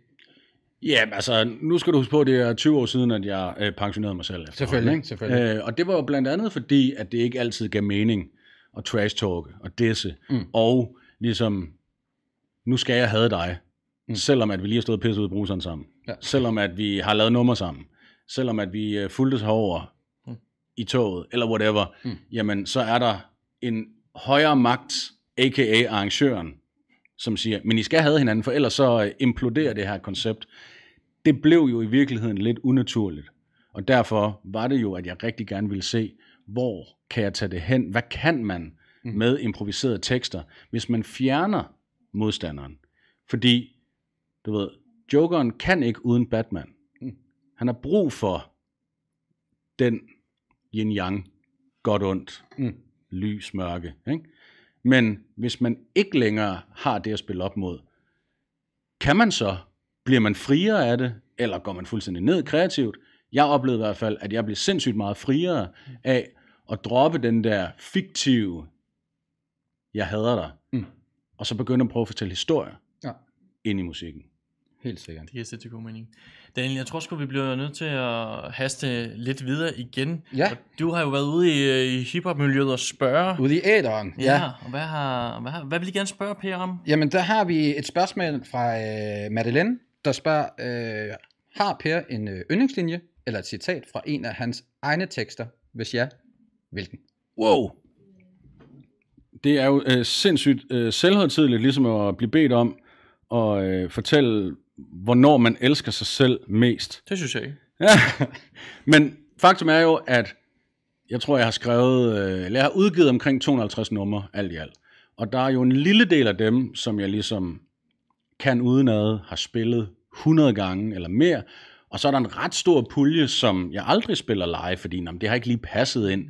Ja, altså, nu skal du huske på, at det er 20 år siden, at jeg øh, pensionerede mig selv. Selvfølgelig, ikke? selvfølgelig. Øh, og det var jo blandt andet fordi, at det ikke altid gav mening at trash-talke og disse. Mm. Og ligesom, nu skal jeg have dig, mm. selvom at vi lige har stået pisset ud i bruseren sammen. Ja. Selvom at vi har lavet nummer sammen. Selvom at vi øh, fuldtes herover mm. i toget, eller whatever. Mm. Jamen, så er der en højere magt, a.k.a. arrangøren, som siger, men I skal have hinanden, for ellers så øh, imploderer det her koncept. Det blev jo i virkeligheden lidt unaturligt. Og derfor var det jo, at jeg rigtig gerne ville se, hvor kan jeg tage det hen? Hvad kan man mm. med improviserede tekster, hvis man fjerner modstanderen? Fordi, du ved, Jokeren kan ikke uden Batman. Mm. Han har brug for den yin-yang, godt ondt, mm. lys, mørke. Ikke? Men hvis man ikke længere har det at spille op mod, kan man så? Bliver man friere af det? Eller går man fuldstændig ned kreativt? Jeg oplevede i hvert fald, at jeg blev sindssygt meget friere af at droppe den der fiktive, jeg hader dig, mm. og så begynde at prøve at fortælle historier ja. ind i musikken. Helt sikkert. Det giver sindssygt god mening. Daniel, jeg tror sgu, vi bliver nødt til at haste lidt videre igen. Ja. Og du har jo været ude i, øh, i hiphop-miljøet og spørge. Ude i æderen, ja. ja. Og hvad, har, hvad, har, hvad vil I gerne spørge Per om? Jamen, der har vi et spørgsmål fra øh, Madeleine, der spørger, øh, har Per en øh, yndlingslinje eller et citat fra en af hans egne tekster? Hvis ja, hvilken? Wow! Det er jo øh, sindssygt øh, selvhøjtidligt, ligesom at blive bedt om at øh, fortælle, hvornår man elsker sig selv mest. Det synes jeg ikke. Ja, men faktum er jo, at jeg tror, jeg har skrevet, øh, eller jeg har udgivet omkring 250 numre alt i alt. Og der er jo en lille del af dem, som jeg ligesom kan udenad, har spillet 100 gange eller mere. Og så er der en ret stor pulje, som jeg aldrig spiller live, fordi jamen, det har ikke lige passet ind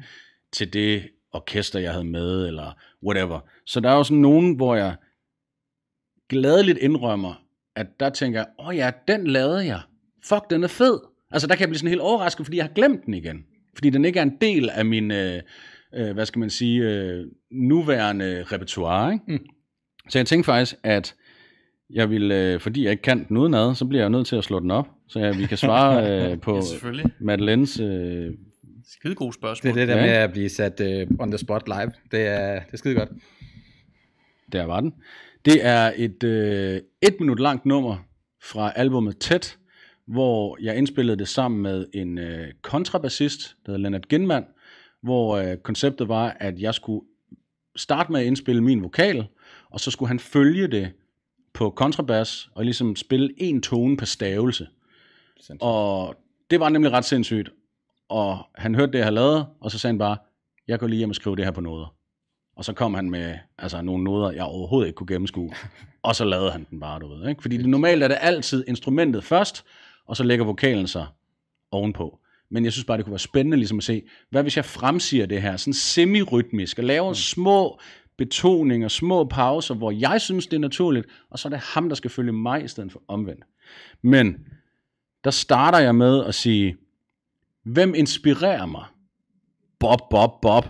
til det orkester, jeg havde med, eller whatever. Så der er jo sådan nogen, hvor jeg gladeligt indrømmer, at der tænker jeg, åh ja, den lavede jeg. Fuck, den er fed. Altså der kan jeg blive sådan helt overrasket, fordi jeg har glemt den igen. Fordi den ikke er en del af min, øh, øh, hvad skal man sige, øh, nuværende repertoire. Ikke? Mm. Så jeg tænkte faktisk, at jeg vil, øh, fordi jeg ikke kan den udenad, så bliver jeg nødt til at slå den op, så jeg, vi kan svare øh, på ja, Madeleines øh, Skide gode spørgsmål. Det er det der ja. med at blive sat øh, on the spot live. Det er, det er skide godt. Der var den. Det er et øh, et minut langt nummer fra albumet Tæt, hvor jeg indspillede det sammen med en øh, kontrabassist, der hedder Leonard Ginman, hvor øh, konceptet var, at jeg skulle starte med at indspille min vokal, og så skulle han følge det på kontrabas og ligesom spille en tone per stavelse. Sindssygt. Og det var nemlig ret sindssygt. Og han hørte det, jeg havde lavet, og så sagde han bare, jeg går lige hjem og skriver det her på noder. Og så kom han med altså, nogle noder, jeg overhovedet ikke kunne gennemskue. Og så lavede han den bare, du ved. Ikke? Fordi normalt er det altid instrumentet først, og så lægger vokalen sig ovenpå. Men jeg synes bare, det kunne være spændende ligesom at se, hvad hvis jeg fremsiger det her sådan semirytmisk, og laver mm. små betoninger, små pauser, hvor jeg synes, det er naturligt, og så er det ham, der skal følge mig i stedet for omvendt. Men der starter jeg med at sige, hvem inspirerer mig? Bob, Bob, Bob.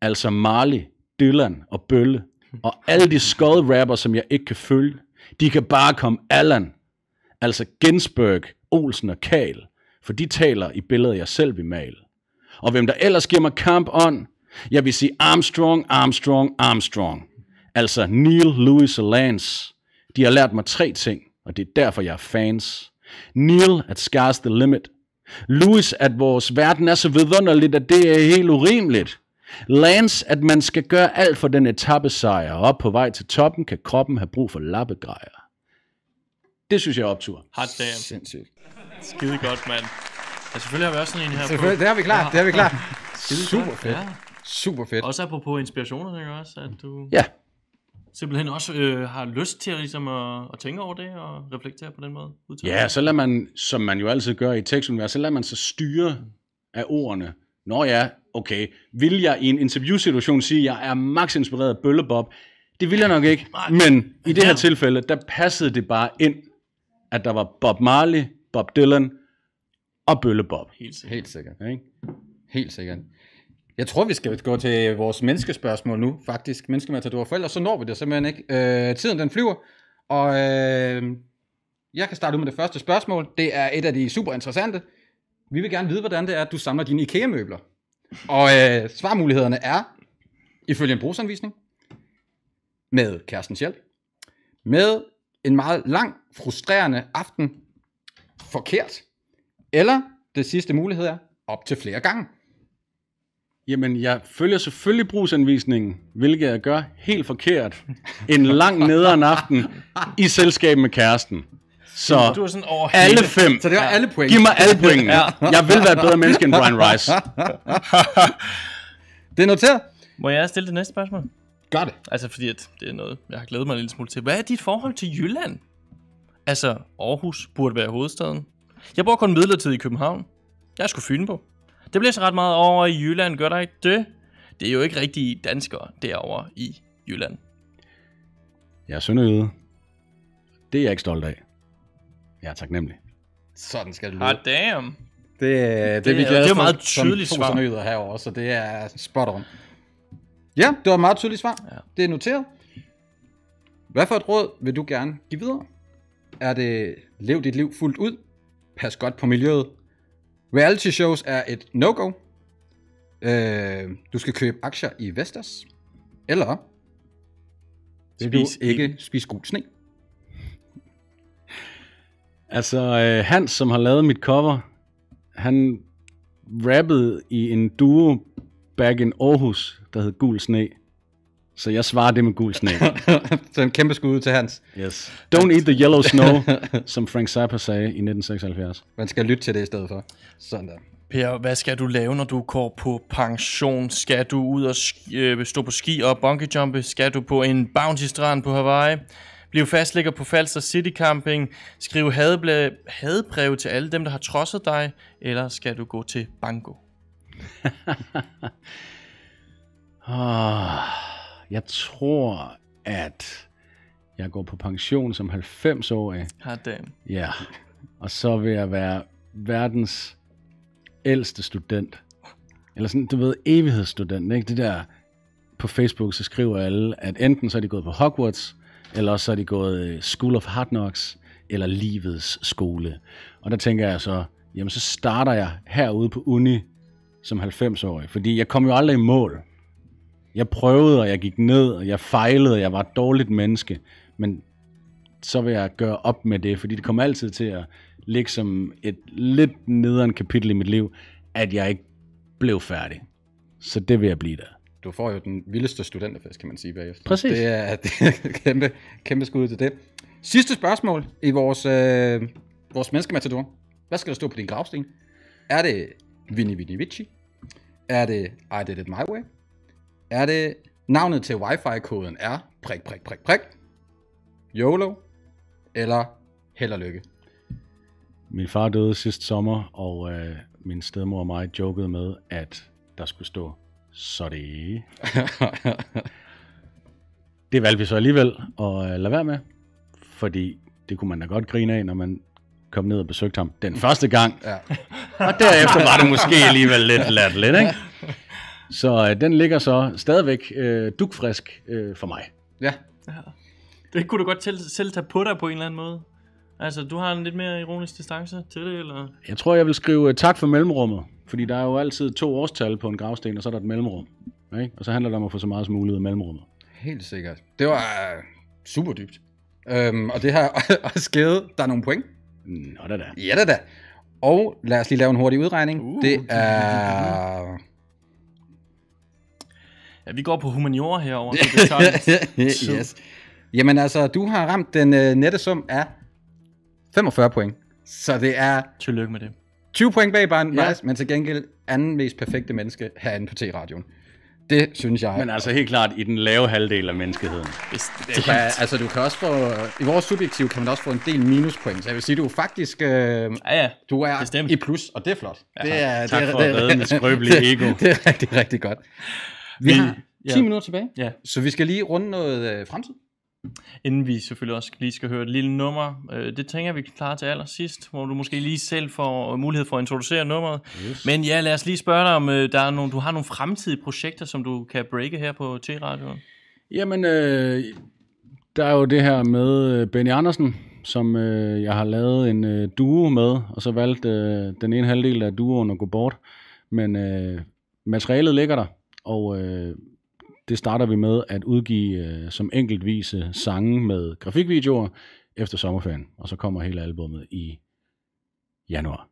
Altså Marley Dylan og Bølle og alle de skod rapper, som jeg ikke kan følge, de kan bare komme Allan, altså Ginsberg, Olsen og Kahl, for de taler i billedet, jeg selv vil male. Og hvem der ellers giver mig kamp on, jeg vil sige Armstrong, Armstrong, Armstrong. Altså Neil, Lewis og Lance. De har lært mig tre ting, og det er derfor, jeg er fans. Neil at sky's the limit. Louis, at vores verden er så vidunderligt, at det er helt urimeligt. Lance, at man skal gøre alt for den etappesejr, og op på vej til toppen kan kroppen have brug for lappegrejer. Det synes jeg er optur. Hot damn. Sindssygt. Skide godt, mand. Ja, selvfølgelig har vi også sådan en her på. det har vi klart, ja. det har vi klart. Ja. Super fedt. Ja. Super fedt. Også apropos inspirationer, ikke også? At du ja. simpelthen også øh, har lyst til at, ligesom, at, at tænke over det og reflektere på den måde. Udtale. Ja, så lader man, som man jo altid gør i tekstuniverset, så lader man sig styre af ordene. Nå ja, okay, vil jeg i en interviewsituation sige, at jeg er max inspireret af Bøllebob? Det vil jeg nok ikke, men i det her tilfælde, der passede det bare ind, at der var Bob Marley, Bob Dylan og Bøllebob. Helt sikkert. Helt sikkert. Ja, ikke? Helt sikkert. Jeg tror, vi skal gå til vores menneskespørgsmål nu, faktisk. Menneskematador, for ellers så når vi det simpelthen ikke. Øh, tiden den flyver, og øh, jeg kan starte ud med det første spørgsmål. Det er et af de super interessante. Vi vil gerne vide, hvordan det er, at du samler dine IKEA-møbler. Og øh, svarmulighederne er, ifølge en brugsanvisning, med kærestens hjælp, med en meget lang, frustrerende aften forkert, eller det sidste mulighed er, op til flere gange. Jamen, jeg følger selvfølgelig brugsanvisningen, hvilket jeg gør helt forkert. En lang nederen aften i selskab med kæresten. Så du er sådan over alle hele. fem. Så det var ja. alle point. Giv mig alle pointene. ja. Jeg vil være et bedre menneske end Brian Rice. det er noteret. Må jeg stille det næste spørgsmål? Gør det. Altså, fordi at det er noget, jeg har glædet mig en lille smule til. Hvad er dit forhold til Jylland? Altså, Aarhus burde være hovedstaden. Jeg bor kun midlertidigt i København. Jeg skulle fynde på. Det bliver så ret meget over i Jylland, gør der ikke det? Det er jo ikke rigtige danskere derovre i Jylland. Jeg er sønderjyde. Det er jeg ikke stolt af. Jeg er taknemmelig. Sådan skal det ah, lyde. Ah, damn. Det, øh, det, det, er vi det er meget tydeligt svar. Som herovre, så det er spot on. Ja, det var et meget tydeligt svar. Ja. Det er noteret. Hvad for et råd vil du gerne give videre? Er det, lev dit liv fuldt ud? Pas godt på miljøet. Reality shows er et no-go. Øh, du skal købe aktier i Vestas. Eller, vil spis du ikke spise god sne? Altså, øh, Hans, som har lavet mit cover, han rappede i en duo back in Aarhus, der hed Gul Sne. Så jeg svarer det med gul sne. så en kæmpe skud til Hans. Yes. Don't eat the yellow snow, som Frank Zappa sagde i 1976. Man skal lytte til det i stedet for. Sådan der. Per, hvad skal du lave, når du går på pension? Skal du ud og øh, stå på ski og bungee jumpe? Skal du på en bounty strand på Hawaii? Bliv fastlægger på Falster City Camping. Skriv hadeble, hadebreve til alle dem, der har trodset dig. Eller skal du gå til Bango? oh, ah, jeg tror, at jeg går på pension som 90-årig. Hot damn. Ja, og så vil jeg være verdens ældste student. Eller sådan, du ved, evighedsstudent, ikke? Det der, på Facebook, så skriver alle, at enten så er de gået på Hogwarts, eller så er de gået øh, School of Hard Knocks, eller Livets Skole. Og der tænker jeg så, jamen så starter jeg herude på uni som 90-årig, fordi jeg kom jo aldrig i mål. Jeg prøvede, og jeg gik ned, og jeg fejlede, og jeg var et dårligt menneske, men så vil jeg gøre op med det, fordi det kommer altid til at ligge som et lidt nederen kapitel i mit liv, at jeg ikke blev færdig. Så det vil jeg blive der du får jo den vildeste studenterfest, kan man sige bagefter. Præcis. Det er, det er kæmpe, kæmpe skud til det. Sidste spørgsmål i vores, øh, vores menneskematador. Hvad skal der stå på din gravsten? Er det Vinny Vinny Vici? Er det I Did It My Way? Er det navnet til wifi-koden er prik, prik, prik, prik, YOLO eller held og lykke? Min far døde sidste sommer, og øh, min stedmor og mig jokede med, at der skulle stå så det... det valgte vi så alligevel at øh, lade være med, fordi det kunne man da godt grine af, når man kom ned og besøgte ham den første gang. Ja. og derefter var det måske alligevel lidt lidt, ikke? Så øh, den ligger så stadigvæk øh, dukfrisk øh, for mig. Ja. ja. Det kunne du godt tæl- selv tage på dig på en eller anden måde. Altså, du har en lidt mere ironisk distance til det, eller? Jeg tror, jeg vil skrive øh, tak for mellemrummet. Fordi der er jo altid to årstal på en gravsten, og så er der et mellemrum. Ikke? Og så handler det om at få så meget som muligt i mellemrummet. Helt sikkert. Det var øh, super dybt. Øhm, og det har også givet der er nogle point. Nå da da. Ja da da. Og lad os lige lave en hurtig udregning. Uh, det er... Ja, vi går på humaniora herover. yes. Jamen altså, du har ramt den øh, nette sum af 45 point. Så det er... Tillykke med det. 20 point bag bare ja. nice, men til gengæld anden mest perfekte menneske herinde på T-radioen. Det synes jeg. Men altså helt klart i den lave halvdel af menneskeheden. Det kan, altså du kan også få, i vores subjektiv kan man også få en del minuspoint. Så jeg vil sige, du er faktisk, øh, ja, ja, du er bestemt. i plus, og det er flot. Ja, det er, tak det for det, at redde med skrøbelige ego. Det, det er rigtig, rigtig godt. Vi, vi har 10 ja. minutter tilbage, ja. så vi skal lige runde noget øh, fremtid. Inden vi selvfølgelig også lige skal høre et lille nummer, øh, det tænker vi klare til allersidst, hvor du måske lige selv får øh, mulighed for at introducere nummeret. Yes. Men ja, lad os lige spørge dig, om øh, der er nogle, du har nogle fremtidige projekter, som du kan breake her på T-radioen? Jamen, øh, der er jo det her med øh, Benny Andersen, som øh, jeg har lavet en øh, duo med, og så valgte øh, den ene halvdel af duoen at gå bort. Men øh, materialet ligger der, og øh, det starter vi med at udgive øh, som enkeltvise sange med grafikvideoer efter sommerferien, og så kommer hele albummet i januar.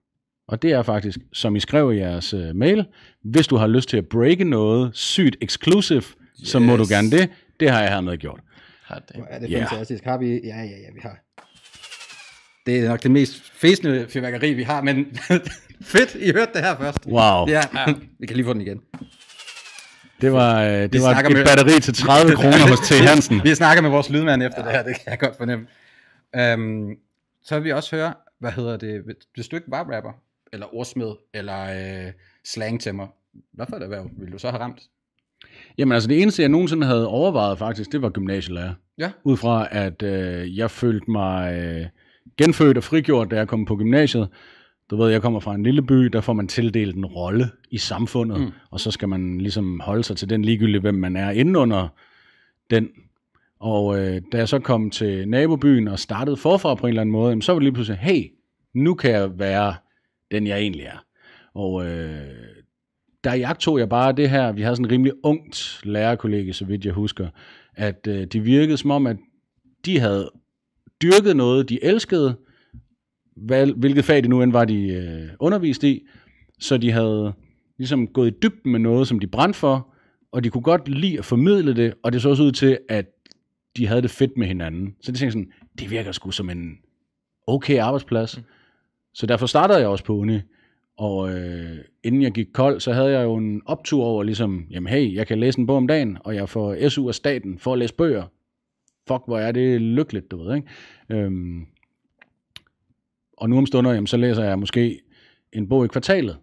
Og det er faktisk, som I skrev i jeres øh, mail, hvis du har lyst til at breake noget sygt exclusive, yes. så må du gerne det. Det har jeg hermed gjort. Har det. Ja, det er yeah. fantastisk. Har vi? Ja, ja, ja, vi har. Det er nok det mest fæsende fyrværkeri, vi har, men fedt, I hørte det her først. Wow. Ja, ja. vi kan lige få den igen. Det var, øh, det vi var et med, batteri til 30 kroner hos T. Hansen. vi snakker med vores lydmand efter ja. det her, det kan jeg godt fornemme. Øhm, så vil vi også høre, hvad hedder det, hvis du ikke var rapper, eller ordsmed, eller øh, slangtæmmer, hvad for et erhverv ville du så have ramt? Jamen altså det eneste, jeg nogensinde havde overvejet faktisk, det var gymnasielærer. Ja. Ud fra, at øh, jeg følte mig øh, genfødt og frigjort, da jeg kom på gymnasiet du ved, jeg kommer fra en lille by, der får man tildelt en rolle i samfundet, mm. og så skal man ligesom holde sig til den ligegyldigt, hvem man er inde under den. Og øh, da jeg så kom til nabobyen og startede forfra på en eller anden måde, jamen, så var det lige pludselig, hey, nu kan jeg være den, jeg egentlig er. Og øh, der jagtog jeg bare det her, vi havde sådan en rimelig ungt lærerkollega, så vidt jeg husker, at øh, de virkede som om, at de havde dyrket noget, de elskede, hvad, hvilket fag det nu end var, de øh, underviste i, så de havde ligesom gået i dybden med noget, som de brændte for, og de kunne godt lide at formidle det, og det så også ud til, at de havde det fedt med hinanden. Så de tænkte sådan, det virker sgu som en okay arbejdsplads. Mm. Så derfor startede jeg også på uni, og øh, inden jeg gik kold, så havde jeg jo en optur over ligesom, jamen hey, jeg kan læse en bog om dagen, og jeg får SU af staten for at læse bøger. Fuck, hvor er det lykkeligt, du ved, ikke? Øhm, og nu om stunder, jamen, så læser jeg måske en bog i kvartalet.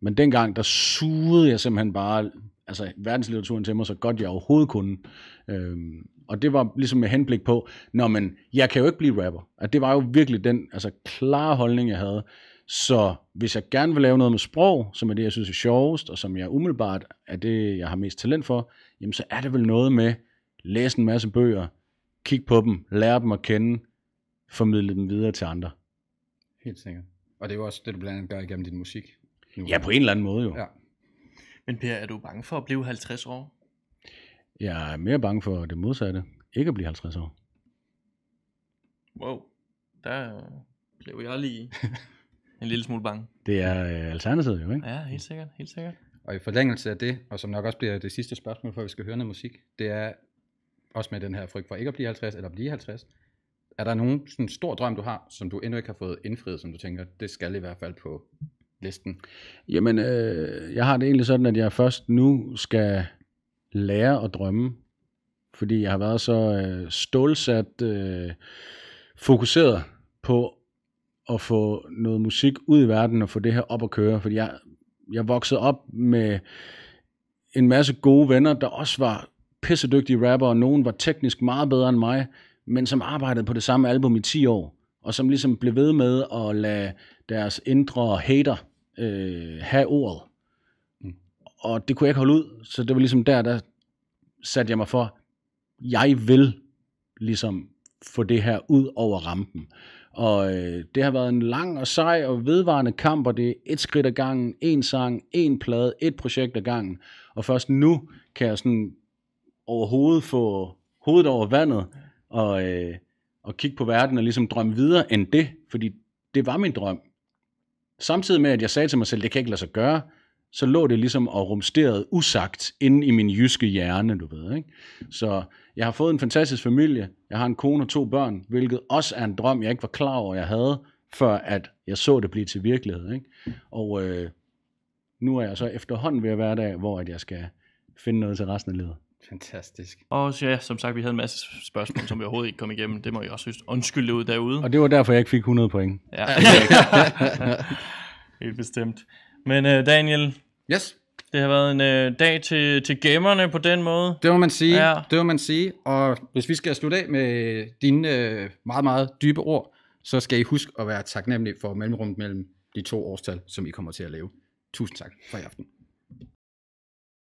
Men dengang, der sugede jeg simpelthen bare altså, verdenslitteraturen til mig så godt jeg overhovedet kunne. Øhm, og det var ligesom med henblik på, når man, jeg kan jo ikke blive rapper. At det var jo virkelig den altså, klare holdning, jeg havde. Så hvis jeg gerne vil lave noget med sprog, som er det, jeg synes er sjovest, og som jeg umiddelbart er det, jeg har mest talent for, jamen så er det vel noget med, læse en masse bøger, kigge på dem, lære dem at kende, formidle dem videre til andre. Helt sikkert. Og det er jo også det, du blandt andet gør igennem din musik. Nu. Ja, på en eller anden måde jo. Ja. Men Per, er du bange for at blive 50 år? Jeg er mere bange for det modsatte. Ikke at blive 50 år. Wow. Der blev jeg lige en lille smule bange. Det er øh, alternativet jo, ikke? Ja, helt sikkert. Helt sikkert. Og i forlængelse af det, og som nok også bliver det sidste spørgsmål, før vi skal høre noget musik, det er også med den her frygt for ikke at blive 50 eller blive 50, er der nogen sådan stor drøm, du har, som du endnu ikke har fået indfriet, som du tænker, det skal i hvert fald på listen? Jamen, øh, jeg har det egentlig sådan, at jeg først nu skal lære at drømme, fordi jeg har været så øh, stålsat, øh, fokuseret på at få noget musik ud i verden og få det her op at køre, fordi jeg, jeg voksede op med en masse gode venner, der også var pissedygtige rapper, og nogen var teknisk meget bedre end mig, men som arbejdede på det samme album i 10 år, og som ligesom blev ved med at lade deres indre hater øh, have ordet. Mm. Og det kunne jeg ikke holde ud, så det var ligesom der, der satte jeg mig for, jeg vil ligesom få det her ud over rampen. Og øh, det har været en lang og sej og vedvarende kamp, og det er et skridt ad gangen, en sang, en plade, et projekt ad gangen. Og først nu kan jeg sådan overhovedet få hovedet over vandet og, øh, og kigge på verden og ligesom drømme videre end det, fordi det var min drøm. Samtidig med, at jeg sagde til mig selv, det kan ikke lade sig gøre, så lå det ligesom og rumsterede usagt inde i min jyske hjerne, du ved. Ikke? Så jeg har fået en fantastisk familie, jeg har en kone og to børn, hvilket også er en drøm, jeg ikke var klar over, jeg havde, før at jeg så det blive til virkelighed. Ikke? Og øh, nu er jeg så efterhånden ved at være der, hvor at jeg skal finde noget til resten af livet. Fantastisk. Og så ja, som sagt, vi havde en masse spørgsmål, som vi overhovedet ikke kom igennem. Det må jeg også undskylde ud derude. Og det var derfor, jeg ikke fik 100 point. Ja, helt bestemt. Men uh, Daniel, yes. det har været en uh, dag til, til gamerne på den måde. Det må man sige, ja. det må man sige. Og hvis vi skal slutte af med dine uh, meget, meget dybe ord, så skal I huske at være taknemmelige for mellemrummet mellem de to årstal, som I kommer til at leve. Tusind tak for i aften.